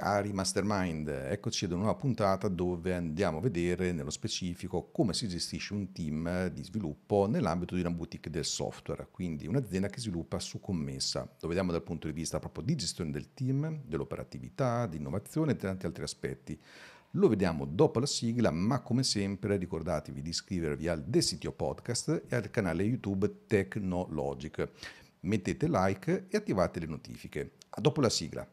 Cari Mastermind, eccoci ad una nuova puntata dove andiamo a vedere nello specifico come si gestisce un team di sviluppo nell'ambito di una boutique del software, quindi un'azienda che sviluppa su commessa. Lo vediamo dal punto di vista proprio di gestione del team, dell'operatività, di innovazione e tanti altri aspetti. Lo vediamo dopo la sigla, ma come sempre ricordatevi di iscrivervi al The Sitio Podcast e al canale YouTube Technologic. Mettete like e attivate le notifiche. A dopo la sigla.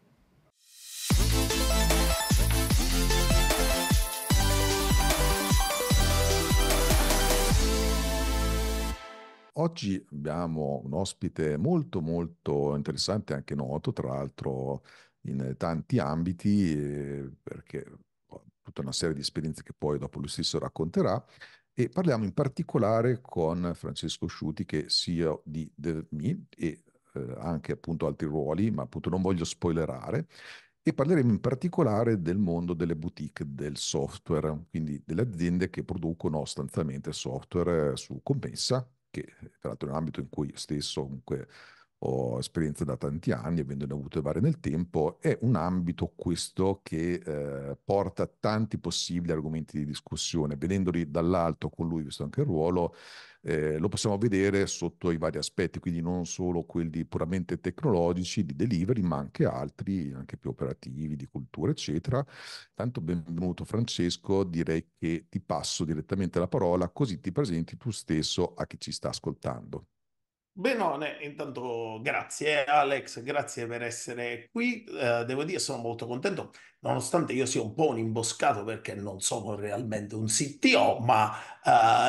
Oggi abbiamo un ospite molto molto interessante, anche noto, tra l'altro in tanti ambiti, eh, perché ha boh, tutta una serie di esperienze che poi dopo lui stesso racconterà. E parliamo in particolare con Francesco Sciuti, che è CEO di DevMe e eh, anche appunto altri ruoli, ma appunto non voglio spoilerare e parleremo in particolare del mondo delle boutique del software, quindi delle aziende che producono sostanzialmente software eh, su compensa, che eh, tra l'altro è un ambito in cui io stesso comunque ho esperienza da tanti anni, avendone avute varie nel tempo, è un ambito questo che eh, porta tanti possibili argomenti di discussione, vedendoli dall'alto con lui, visto anche il ruolo, eh, lo possiamo vedere sotto i vari aspetti, quindi non solo quelli puramente tecnologici di delivery, ma anche altri, anche più operativi, di cultura, eccetera. Tanto benvenuto Francesco, direi che ti passo direttamente la parola così ti presenti tu stesso a chi ci sta ascoltando. Benone, intanto grazie Alex, grazie per essere qui. Eh, devo dire sono molto contento, nonostante io sia un po' un imboscato perché non sono realmente un CTO, ma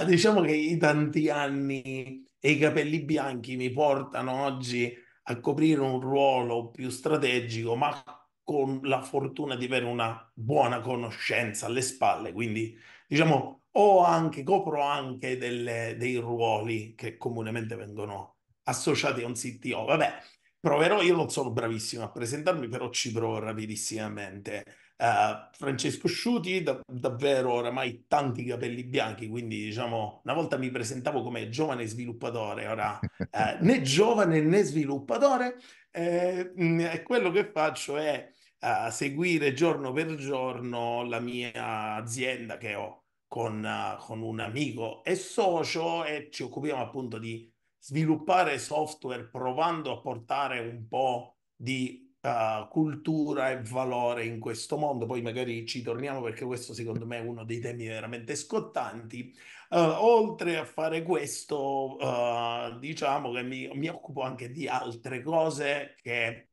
eh, diciamo che i tanti anni e i capelli bianchi mi portano oggi a coprire un ruolo più strategico, ma con la fortuna di avere una buona conoscenza alle spalle, quindi diciamo ho anche, copro anche delle, dei ruoli che comunemente vengono associati a un CTO. Vabbè, proverò, io non sono bravissimo a presentarmi, però ci provo rapidissimamente. Uh, Francesco Sciuti, da, davvero oramai tanti capelli bianchi, quindi diciamo una volta mi presentavo come giovane sviluppatore, ora uh, né giovane né sviluppatore, eh, mh, mm, quello che faccio è uh, seguire giorno per giorno la mia azienda che ho con, con un amico e socio e ci occupiamo appunto di sviluppare software provando a portare un po' di uh, cultura e valore in questo mondo, poi magari ci torniamo perché questo secondo me è uno dei temi veramente scottanti. Uh, oltre a fare questo, uh, diciamo che mi, mi, occupo anche di altre cose che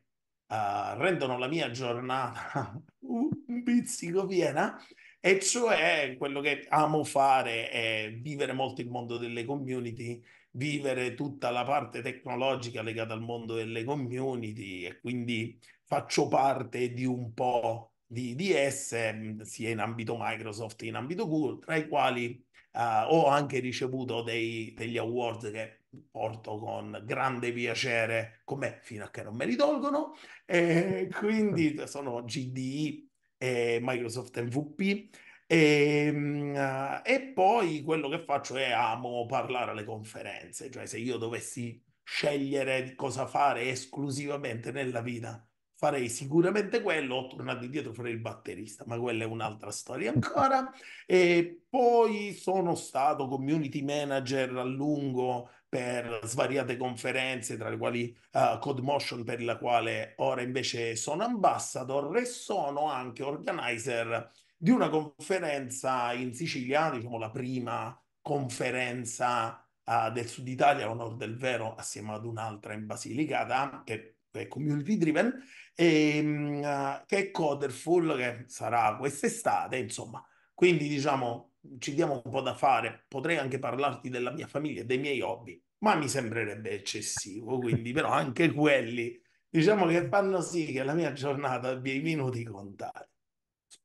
rendono la mia giornata un pizzico piena. E cioè quello che amo fare è vivere molto il mondo delle community, vivere tutta la parte tecnologica legata al mondo delle community e quindi faccio parte di un po' di, di esse, mm, sia in ambito Microsoft che in ambito Google, tra i quali uh, ho anche ricevuto dei, degli awards che porto con grande piacere con me fino a che non me li tolgono e quindi sono GDI e Microsoft MVP e, ehm, e, poi quello che faccio è amo parlare alle conferenze, cioè se io dovessi scegliere cosa fare esclusivamente nella vita, farei sicuramente quello, ho tornato indietro farei il batterista, ma quella è un'altra storia ancora. E poi sono stato community manager a lungo per svariate conferenze, tra le quali uh, eh, Codemotion, per la quale ora invece sono ambassador e sono anche organizer di una conferenza in Sicilia, diciamo la prima conferenza uh, del Sud Italia, onor del vero, assieme ad un'altra in Basilicata, che è community driven, e, ehm, uh, eh, che è Coderful, che sarà quest'estate, insomma. Quindi diciamo, ci diamo un po' da fare, potrei anche parlarti della mia famiglia e dei miei hobby, ma mi sembrerebbe eccessivo, quindi però anche quelli, diciamo che fanno sì che la mia giornata abbia i minuti contati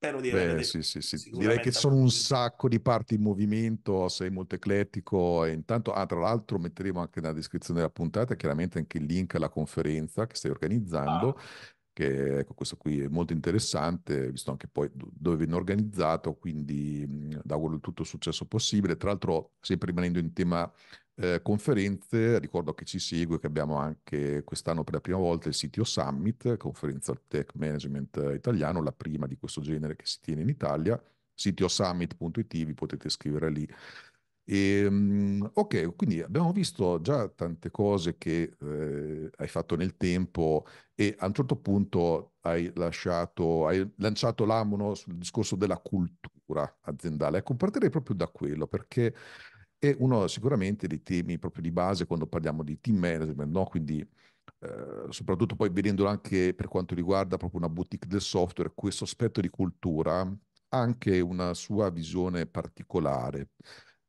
spero di Beh, sì, sì, sì. Direi che sono un sacco di parti in movimento, sei molto eclettico. E intanto, ah, tra l'altro, metteremo anche nella descrizione della puntata chiaramente anche il link alla conferenza che stai organizzando. Ah che ecco, questo qui è molto interessante, visto anche poi dove viene organizzato, quindi mh, auguro il successo possibile. Tra l'altro, sempre rimanendo in tema eh, conferenze, ricordo che ci segue, che abbiamo anche quest'anno per la prima volta il sito Summit, conferenza tech management italiano, la prima di questo genere che si tiene in Italia, sitiosummit.it, vi potete scrivere lì e, ehm, ok, quindi abbiamo visto già tante cose che eh, hai fatto nel tempo e a un certo punto hai, lasciato, hai lanciato l'amono sul discorso della cultura aziendale. Ecco, partirei proprio da quello perché è uno sicuramente dei temi proprio di base quando parliamo di team management, no? quindi eh, soprattutto poi vedendolo anche per quanto riguarda proprio una boutique del software, questo aspetto di cultura ha anche una sua visione particolare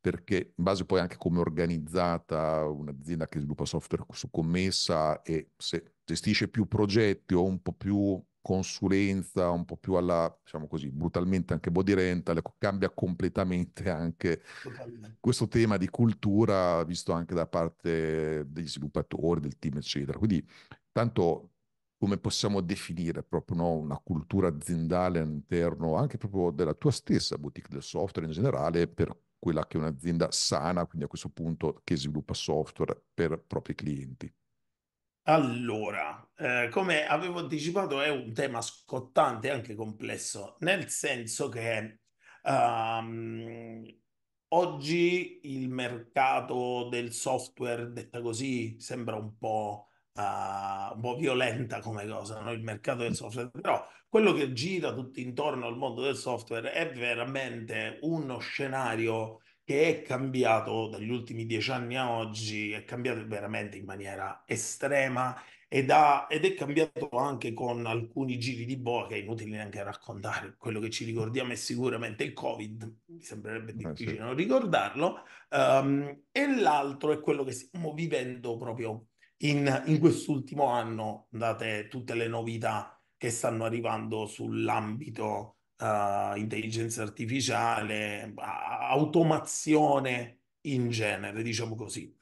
perché in base poi anche come è organizzata un'azienda che sviluppa software su commessa e se gestisce più progetti o un po' più consulenza, un po' più alla, diciamo così, brutalmente anche body rental, ecco, cambia completamente anche Totalmente. questo tema di cultura visto anche da parte degli sviluppatori, del team, eccetera. Quindi tanto come possiamo definire proprio no, una cultura aziendale all'interno anche proprio della tua stessa boutique del software in generale per quella che è un'azienda sana, quindi a questo punto che sviluppa software per propri clienti? Allora, eh, come avevo anticipato, è un tema scottante e anche complesso, nel senso che um, oggi il mercato del software, detta così, sembra un po' uh, un po' violenta come cosa, no? il mercato del software, però quello che gira tutto intorno al mondo del software è veramente uno scenario che è cambiato dagli ultimi dieci anni a oggi, è cambiato veramente in maniera estrema ed, ha, ed, è cambiato anche con alcuni giri di boa che è inutile neanche raccontare. Quello che ci ricordiamo è sicuramente il Covid, mi sembrerebbe eh, difficile non ricordarlo, um, e l'altro è quello che stiamo vivendo proprio in, in quest'ultimo anno, date tutte le novità che stanno arrivando sull'ambito uh, intelligenza artificiale, automazione in genere, diciamo così.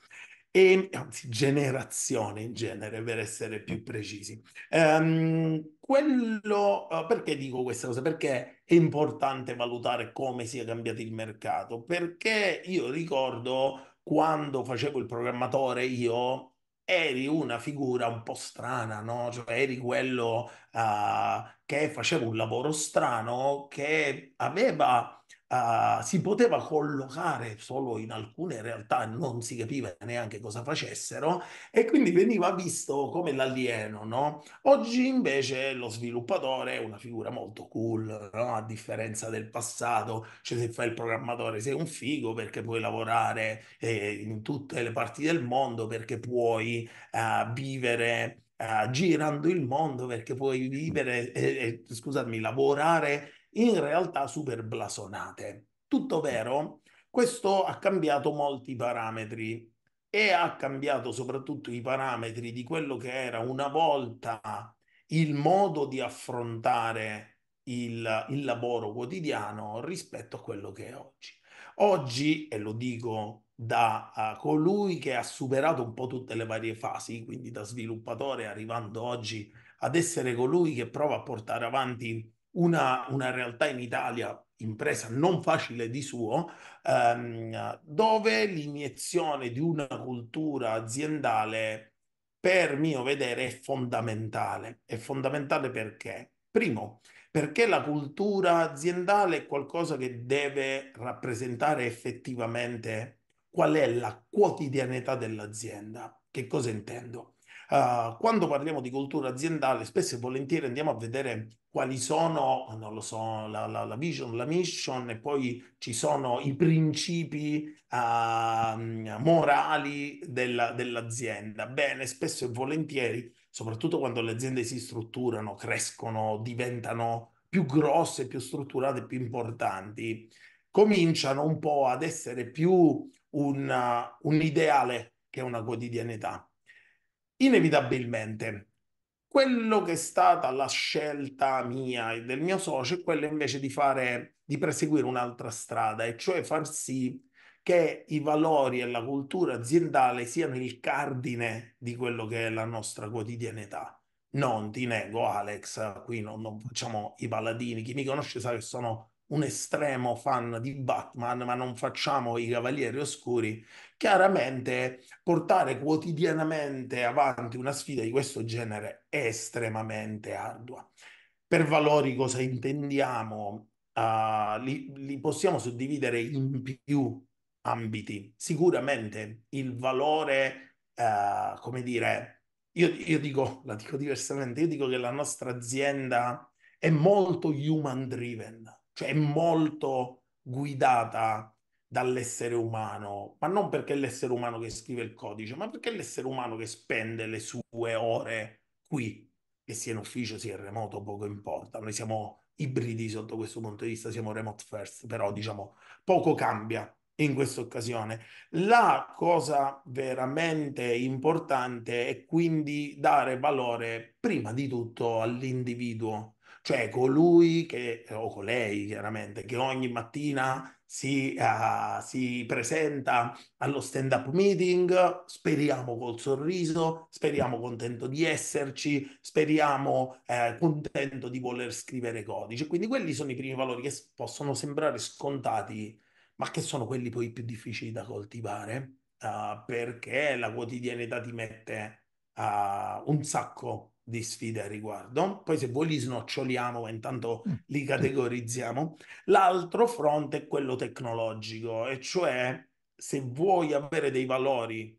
E, anzi, generazione in genere, per essere più precisi. Um, quello, eh, perché dico questa cosa? Perché è importante valutare come sia cambiato il mercato. Perché io ricordo quando facevo il programmatore, io eri una figura un po' strana, no? Cioè eri quello uh, che faceva un lavoro strano, che aveva uh, si poteva collocare solo in alcune realtà, non si capiva neanche cosa facessero e quindi veniva visto come l'alieno. No? Oggi invece lo sviluppatore è una figura molto cool, no? a differenza del passato, cioè se fai il programmatore sei un figo perché puoi lavorare eh, in tutte le parti del mondo, perché puoi uh, vivere. Uh, girando il mondo perché puoi vivere, eh, eh, scusami, lavorare in realtà super blasonate. Tutto vero, questo ha cambiato molti parametri e ha cambiato soprattutto i parametri di quello che era una volta il modo di affrontare il, il lavoro quotidiano rispetto a quello che è oggi. Oggi, e lo dico da uh, colui che ha superato un po' tutte le varie fasi, quindi da sviluppatore arrivando oggi ad essere colui che prova a portare avanti una, una realtà in Italia impresa non facile di suo, ehm, dove l'iniezione di una cultura aziendale, per mio vedere, è fondamentale. È fondamentale perché? Primo, perché la cultura aziendale è qualcosa che deve rappresentare effettivamente qual è la quotidianità dell'azienda. Che cosa intendo? Uh, quando parliamo di cultura aziendale, spesso e volentieri andiamo a vedere quali sono, non lo so, la, la, la vision, la mission e poi ci sono i principi uh, morali della, dell'azienda. Bene, spesso e volentieri, soprattutto quando le aziende si strutturano, crescono, diventano più grosse, più strutturate, più importanti, cominciano un po' ad essere più un, uh, un ideale che una quotidianità inevitabilmente quello che è stata la scelta mia e del mio socio è quello invece di fare di perseguire un'altra strada e cioè far sì che i valori e la cultura aziendale siano il cardine di quello che è la nostra quotidianità. Non ti nego, Alex, qui non, non facciamo i paladini. Chi mi conosce sa che sono un estremo fan di Batman, ma non facciamo i cavalieri oscuri chiaramente portare quotidianamente avanti una sfida di questo genere è estremamente ardua. Per valori cosa intendiamo? Uh, li, li possiamo suddividere in più ambiti. Sicuramente il valore, uh, come dire, io, io, dico, la dico diversamente, io dico che la nostra azienda è molto human driven, cioè è molto guidata dall'essere umano, ma non perché è l'essere umano che scrive il codice, ma perché è l'essere umano che spende le sue ore qui, che sia in ufficio, sia in remoto, poco importa. Noi siamo ibridi sotto questo punto di vista, siamo remote first, però diciamo poco cambia in questa occasione. La cosa veramente importante è quindi dare valore prima di tutto all'individuo, cioè colui che, o colei chiaramente, che ogni mattina si, uh, si presenta allo stand-up meeting, speriamo col sorriso, speriamo contento di esserci, speriamo eh, contento di voler scrivere codice. Quindi quelli sono i primi valori che possono sembrare scontati, ma che sono quelli poi più difficili da coltivare, uh, perché la quotidianità ti mette uh, un sacco di sfide a riguardo, poi se vuoi li snoccioliamo, ma intanto mm. li categorizziamo. L'altro fronte è quello tecnologico, e cioè se vuoi avere dei valori,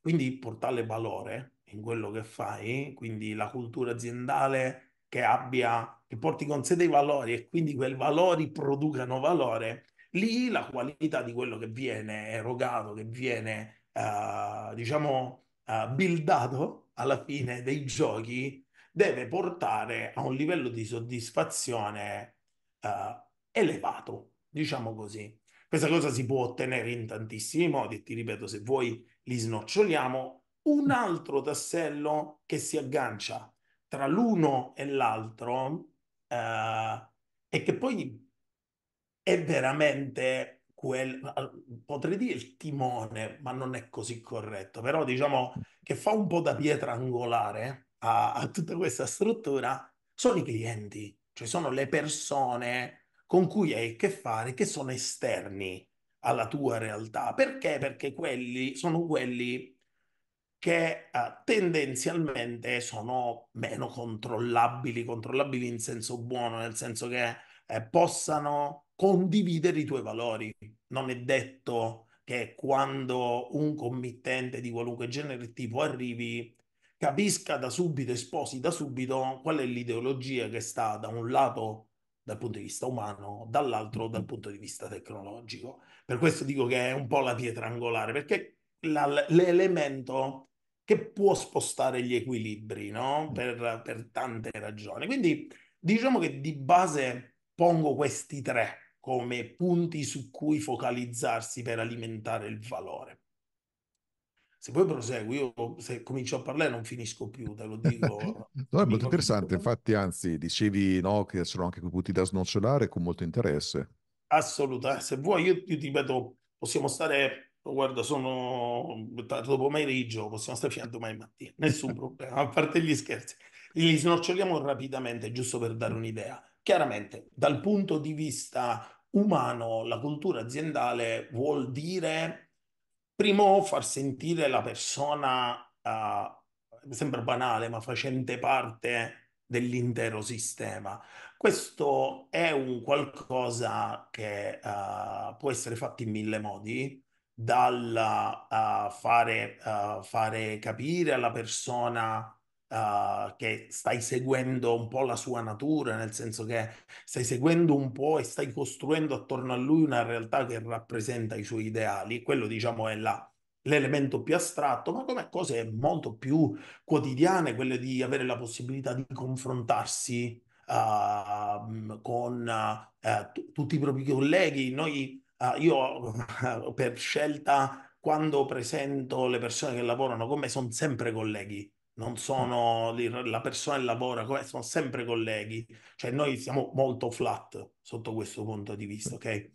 quindi portare valore in quello che fai, quindi la cultura aziendale che abbia, che porti con sé dei valori e quindi quei valori producano valore, lì la qualità di quello che viene erogato, che viene, uh, diciamo, uh, buildato, alla fine dei giochi deve portare a un livello di soddisfazione uh, elevato, diciamo così. Questa cosa si può ottenere in tantissimi modi, ti ripeto, se vuoi li snoccioliamo. Un altro tassello che si aggancia tra l'uno e l'altro uh, e che poi è veramente quel, potrei dire il timone, ma non è così corretto, però diciamo che fa un po' da pietra angolare a, a tutta questa struttura, sono i clienti, cioè sono le persone con cui hai a che fare che sono esterni alla tua realtà. Perché? Perché quelli sono quelli che uh, tendenzialmente sono meno controllabili, controllabili in senso buono, nel senso che eh, possano condividere i tuoi valori. Non è detto che quando un committente di qualunque genere e tipo arrivi capisca da subito e sposi da subito qual è l'ideologia che sta da un lato dal punto di vista umano, dall'altro dal punto di vista tecnologico. Per questo dico che è un po' la pietra angolare, perché la, l'elemento che può spostare gli equilibri, no? Mm. Per, per tante ragioni. Quindi diciamo che di base pongo questi tre come punti su cui focalizzarsi per alimentare il valore. Se poi prosegui, io se comincio a parlare non finisco più, te lo dico. no, è molto interessante, infatti, anzi, dicevi no, che sono anche quei punti da snocciolare con molto interesse. Assolutamente, se vuoi io, io ti ripeto, possiamo stare, guarda, sono tardo pomeriggio, possiamo stare fino a domani mattina, nessun problema, a parte gli scherzi. Li snoccioliamo rapidamente, giusto per dare un'idea Chiaramente, dal punto di vista umano, la cultura aziendale vuol dire, primo, far sentire la persona, uh, sembra banale, ma facente parte dell'intero sistema. Questo è un qualcosa che uh, può essere fatto in mille modi, dal uh, fare, fare capire alla persona eh, che stai seguendo un po' la sua natura, nel senso che stai seguendo un po' e stai costruendo attorno a lui una realtà che rappresenta i suoi ideali. Quello, diciamo, è la, l'elemento più astratto, ma come cose molto più quotidiane, quelle di avere la possibilità di confrontarsi uh, con uh, eh, t- tutti i propri colleghi. Noi, uh, io per scelta, quando presento le persone che lavorano con me, sono sempre colleghi non ah. sono la persona che lavora, sono sempre colleghi, cioè noi siamo molto flat sotto questo punto di vista, ok?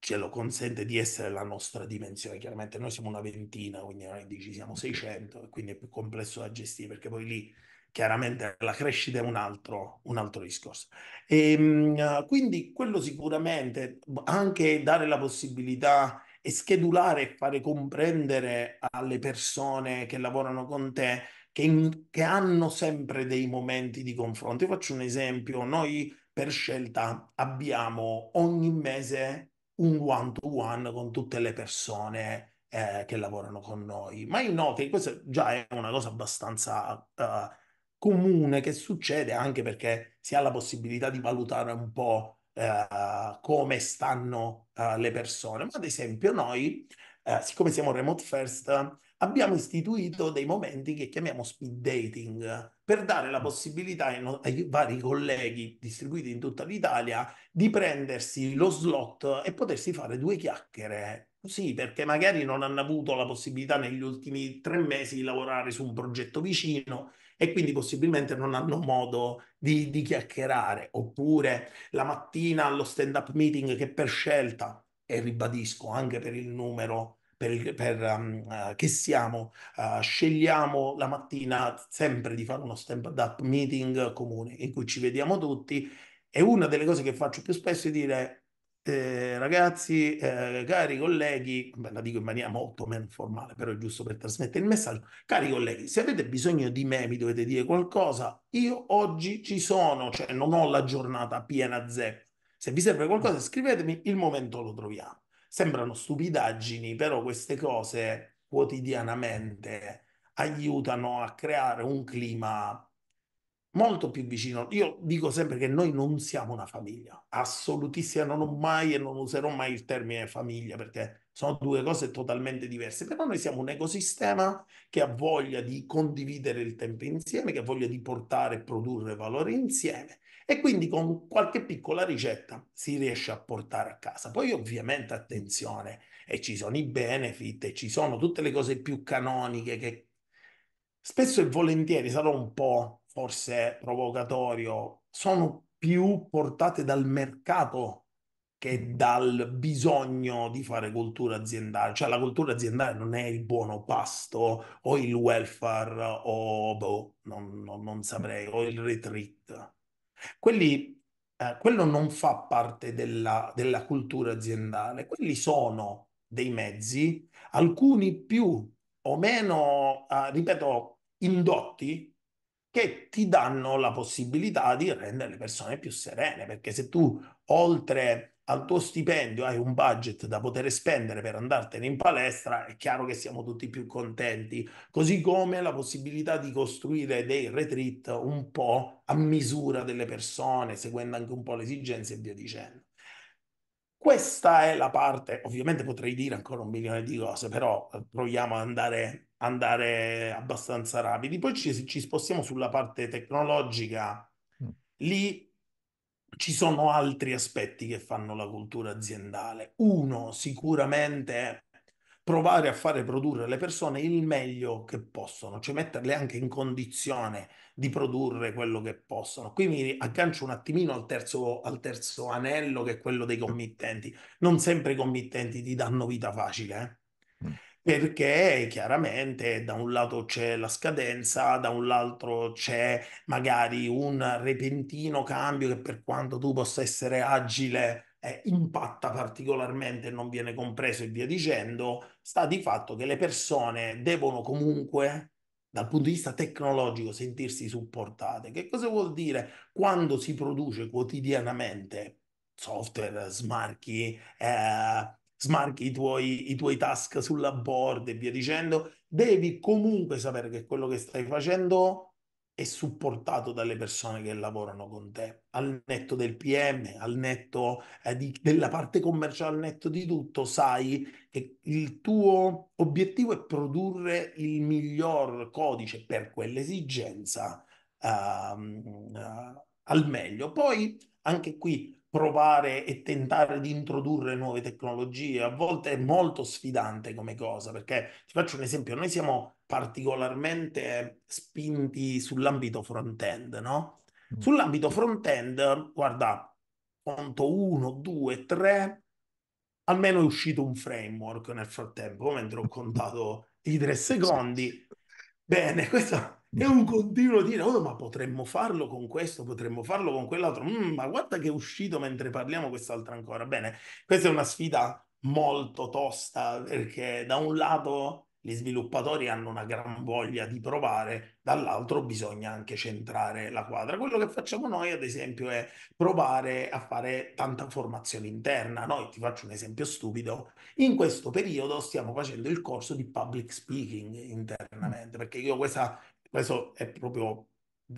Ce lo consente di essere la nostra dimensione, chiaramente noi siamo una ventina, quindi noi dici siamo 600, quindi è più complesso da gestire, perché poi lì chiaramente la crescita è un altro, un altro discorso. E, ehm, quindi quello sicuramente, anche dare la possibilità e schedulare e fare comprendere alle persone che lavorano con te che, in, che hanno sempre dei momenti di confronto. Io faccio un esempio, noi per scelta abbiamo ogni mese un one to one con tutte le persone eh, che lavorano con noi, ma io noto che questa già è una cosa abbastanza uh, comune che succede anche perché si ha la possibilità di valutare un po' eh, come stanno eh, le persone. Ma ad esempio noi, eh, siccome siamo remote first, abbiamo istituito dei momenti che chiamiamo speed dating per dare la mm. possibilità ai, no- ai, vari colleghi distribuiti in tutta l'Italia di prendersi lo slot e potersi fare due chiacchiere. Sì, perché magari non hanno avuto la possibilità negli ultimi tre mesi di lavorare su un progetto vicino e quindi possibilmente non hanno modo di, di chiacchierare. Oppure la mattina allo stand-up meeting che per scelta, e ribadisco anche per il numero per, per um, uh, che siamo, uh, scegliamo la mattina sempre di fare uno stand-up meeting comune in cui ci vediamo tutti e una delle cose che faccio più spesso è dire eh, ragazzi, eh, cari colleghi, beh, la dico in maniera molto meno formale, però è giusto per trasmettere il messaggio. Cari colleghi, se avete bisogno di me, mi dovete dire qualcosa. Io oggi ci sono, cioè non ho la giornata piena zeppa. Se vi serve qualcosa, scrivetemi, il momento lo troviamo. Sembrano stupidaggini, però queste cose quotidianamente aiutano a creare un clima molto più vicino. Io dico sempre che noi non siamo una famiglia, assolutissima, non ho mai e non userò mai il termine famiglia perché sono due cose totalmente diverse, però noi siamo un ecosistema che ha voglia di condividere il tempo insieme, che ha voglia di portare e produrre valore insieme e quindi con qualche piccola ricetta si riesce a portare a casa. Poi ovviamente attenzione, e ci sono i benefit, e ci sono tutte le cose più canoniche che spesso e volentieri sarò un po' forse provocatorio, sono più portate dal mercato che dal bisogno di fare cultura aziendale. Cioè la cultura aziendale non è il buono pasto o il welfare o boh, non, non, non saprei, o il retreat. Quelli, eh, quello non fa parte della, della cultura aziendale, quelli sono dei mezzi, alcuni più o meno, eh, ripeto, indotti che ti danno la possibilità di rendere le persone più serene, perché se tu oltre al tuo stipendio hai un budget da poter spendere per andartene in palestra, è chiaro che siamo tutti più contenti, così come la possibilità di costruire dei retreat un po' a misura delle persone, seguendo anche un po' le esigenze e via dicendo. Questa è la parte, ovviamente potrei dire ancora un milione di cose, però eh, proviamo ad andare, andare abbastanza rapidi. Poi ci, ci spostiamo sulla parte tecnologica. Mm. Lì ci sono altri aspetti che fanno la cultura aziendale. Uno, sicuramente provare a fare produrre le persone il meglio che possono, cioè metterle anche in condizione di produrre quello che possono. Qui mi aggancio un attimino al terzo, al terzo anello che è quello dei committenti. Non sempre i committenti ti danno vita facile, eh? Mm. perché chiaramente da un lato c'è la scadenza, da un lato c'è magari un repentino cambio che per quanto tu possa essere agile eh, impatta particolarmente, non viene compreso e via dicendo, sta di fatto che le persone devono comunque dal punto di vista tecnologico sentirsi supportate. Che cosa vuol dire quando si produce quotidianamente software, smarchi, eh, smarchi i tuoi, i tuoi task sulla board e via dicendo, devi comunque sapere che quello che stai facendo e supportato dalle persone che lavorano con te, al netto del PM, al netto eh, di, della parte commerciale, al netto di tutto, sai che il tuo obiettivo è produrre il miglior codice per quell'esigenza ehm, eh, al meglio. Poi anche qui provare e tentare di introdurre nuove tecnologie, a volte è molto sfidante come cosa, perché ti faccio un esempio, noi siamo particolarmente spinti sull'ambito front-end, no? Mm. Sull'ambito front-end, guarda, punto 1, 2, 3, almeno è uscito un framework nel frattempo, mentre ho contato i tre secondi. Bene, questo è un continuo dire, oh, ma potremmo farlo con questo, potremmo farlo con quell'altro, mm, ma guarda che è uscito mentre parliamo quest'altro ancora. Bene, questa è una sfida molto tosta perché da un lato gli sviluppatori hanno una gran voglia di provare, dall'altro bisogna anche centrare la quadra. Quello che facciamo noi, ad esempio, è provare a fare tanta formazione interna. Noi, ti faccio un esempio stupido, in questo periodo stiamo facendo il corso di public speaking internamente, perché io questa, questo è proprio,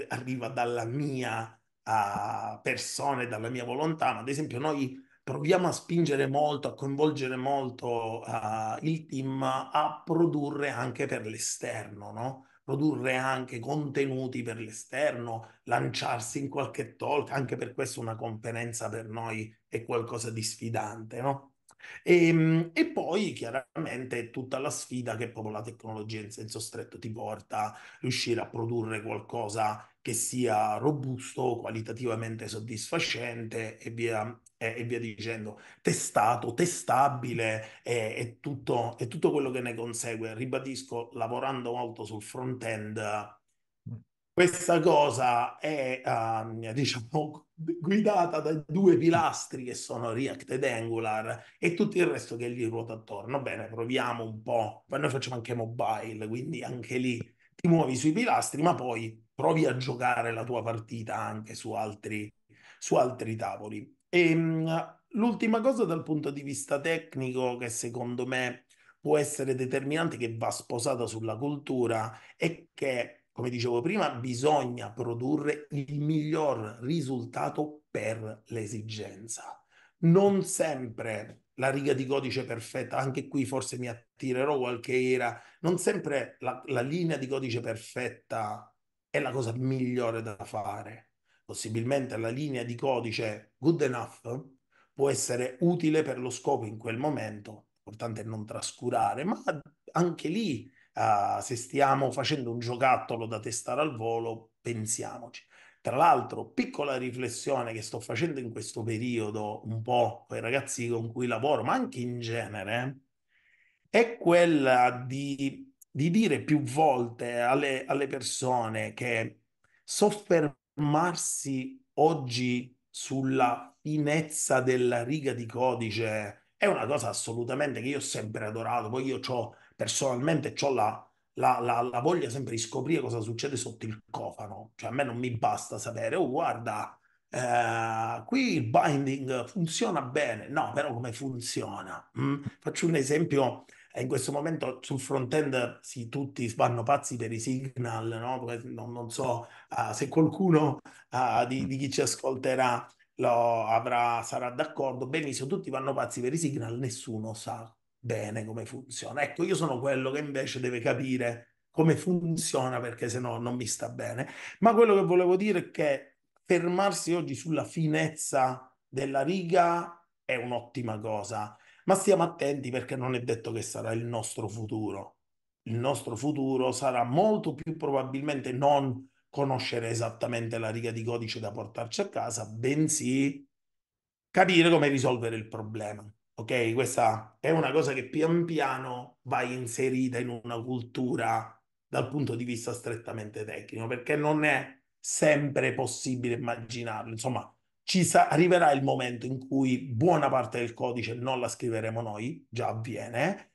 arriva dalla mia uh, persona e dalla mia volontà, ma ad esempio noi proviamo a spingere molto, a coinvolgere molto uh, il team a produrre anche per l'esterno, no? produrre anche contenuti per l'esterno, lanciarsi in qualche talk, anche per questo una conferenza per noi è qualcosa di sfidante, no? E, ehm, e, poi chiaramente tutta la sfida che proprio la tecnologia in senso stretto ti porta, a riuscire a produrre qualcosa che sia robusto, qualitativamente soddisfacente e via e via dicendo, testato, testabile eh, e, tutto, e tutto quello che ne consegue. Ribadisco, lavorando molto sul front-end, mm. questa cosa è, uh, diciamo, guidata da due pilastri che sono React ed Angular e tutto il resto che gli ruota attorno. Bene, proviamo un po'. Poi noi facciamo anche mobile, quindi anche lì ti muovi sui pilastri, ma poi provi a giocare la tua partita anche su altri, su altri tavoli. Ehm, l'ultima cosa dal punto di vista tecnico che secondo me può essere determinante, che va sposata sulla cultura, è che, come dicevo prima, bisogna produrre il miglior risultato per l'esigenza. Non sempre la riga di codice perfetta, anche qui forse mi attirerò qualche era, non sempre la, la linea di codice perfetta è la cosa migliore da fare possibilmente la linea di codice good enough può essere utile per lo scopo in quel momento, importante non trascurare, ma anche lì uh, se stiamo facendo un giocattolo da testare al volo, pensiamoci. Tra l'altro, piccola riflessione che sto facendo in questo periodo un po' con i ragazzi con cui lavoro, ma anche in genere, è quella di, di dire più volte alle, alle persone che soffermare fermarsi oggi sulla finezza della riga di codice è una cosa assolutamente che io ho sempre adorato. Poi io ho, personalmente ho la, la, la, la, voglia sempre di scoprire cosa succede sotto il cofano. Cioè a me non mi basta sapere, oh guarda, eh, qui il binding funziona bene. No, però come funziona? Mm? Faccio un esempio in questo momento sul front-end sì, tutti vanno pazzi per i signal, no? non, non, so uh, se qualcuno uh, di, mm. di, chi ci ascolterà lo avrà, sarà d'accordo, benissimo, tutti vanno pazzi per i signal, nessuno sa bene come funziona. Ecco, io sono quello che invece deve capire come funziona perché se no non mi sta bene. Ma quello che volevo dire è che fermarsi oggi sulla finezza della riga è un'ottima cosa ma stiamo attenti perché non è detto che sarà il nostro futuro. Il nostro futuro sarà molto più probabilmente non conoscere esattamente la riga di codice da portarci a casa, bensì capire come risolvere il problema. Ok, questa è una cosa che pian piano va inserita in una cultura dal punto di vista strettamente tecnico, perché non è sempre possibile immaginarlo. Insomma, ci sa- arriverà il momento in cui buona parte del codice non la scriveremo noi, già avviene.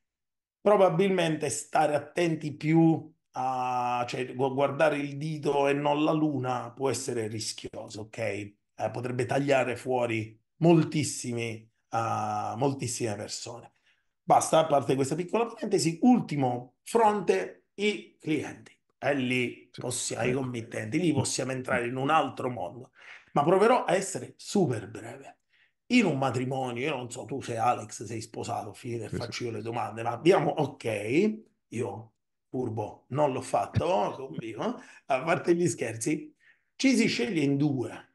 Probabilmente stare attenti più a cioè, guardare il dito e non la luna può essere rischioso, ok? Eh, potrebbe tagliare fuori moltissimi, uh, moltissime persone. Basta, a parte questa piccola parentesi, ultimo fronte, i clienti. E lì possiamo, i committenti, lì possiamo entrare in un altro mondo ma proverò a essere super breve. In un matrimonio, io non so tu sei Alex sei sposato, fine, faccio io le domande, ma abbiamo, ok, io furbo non l'ho fatto, mio, oh, eh? a parte gli scherzi, ci si sceglie in due.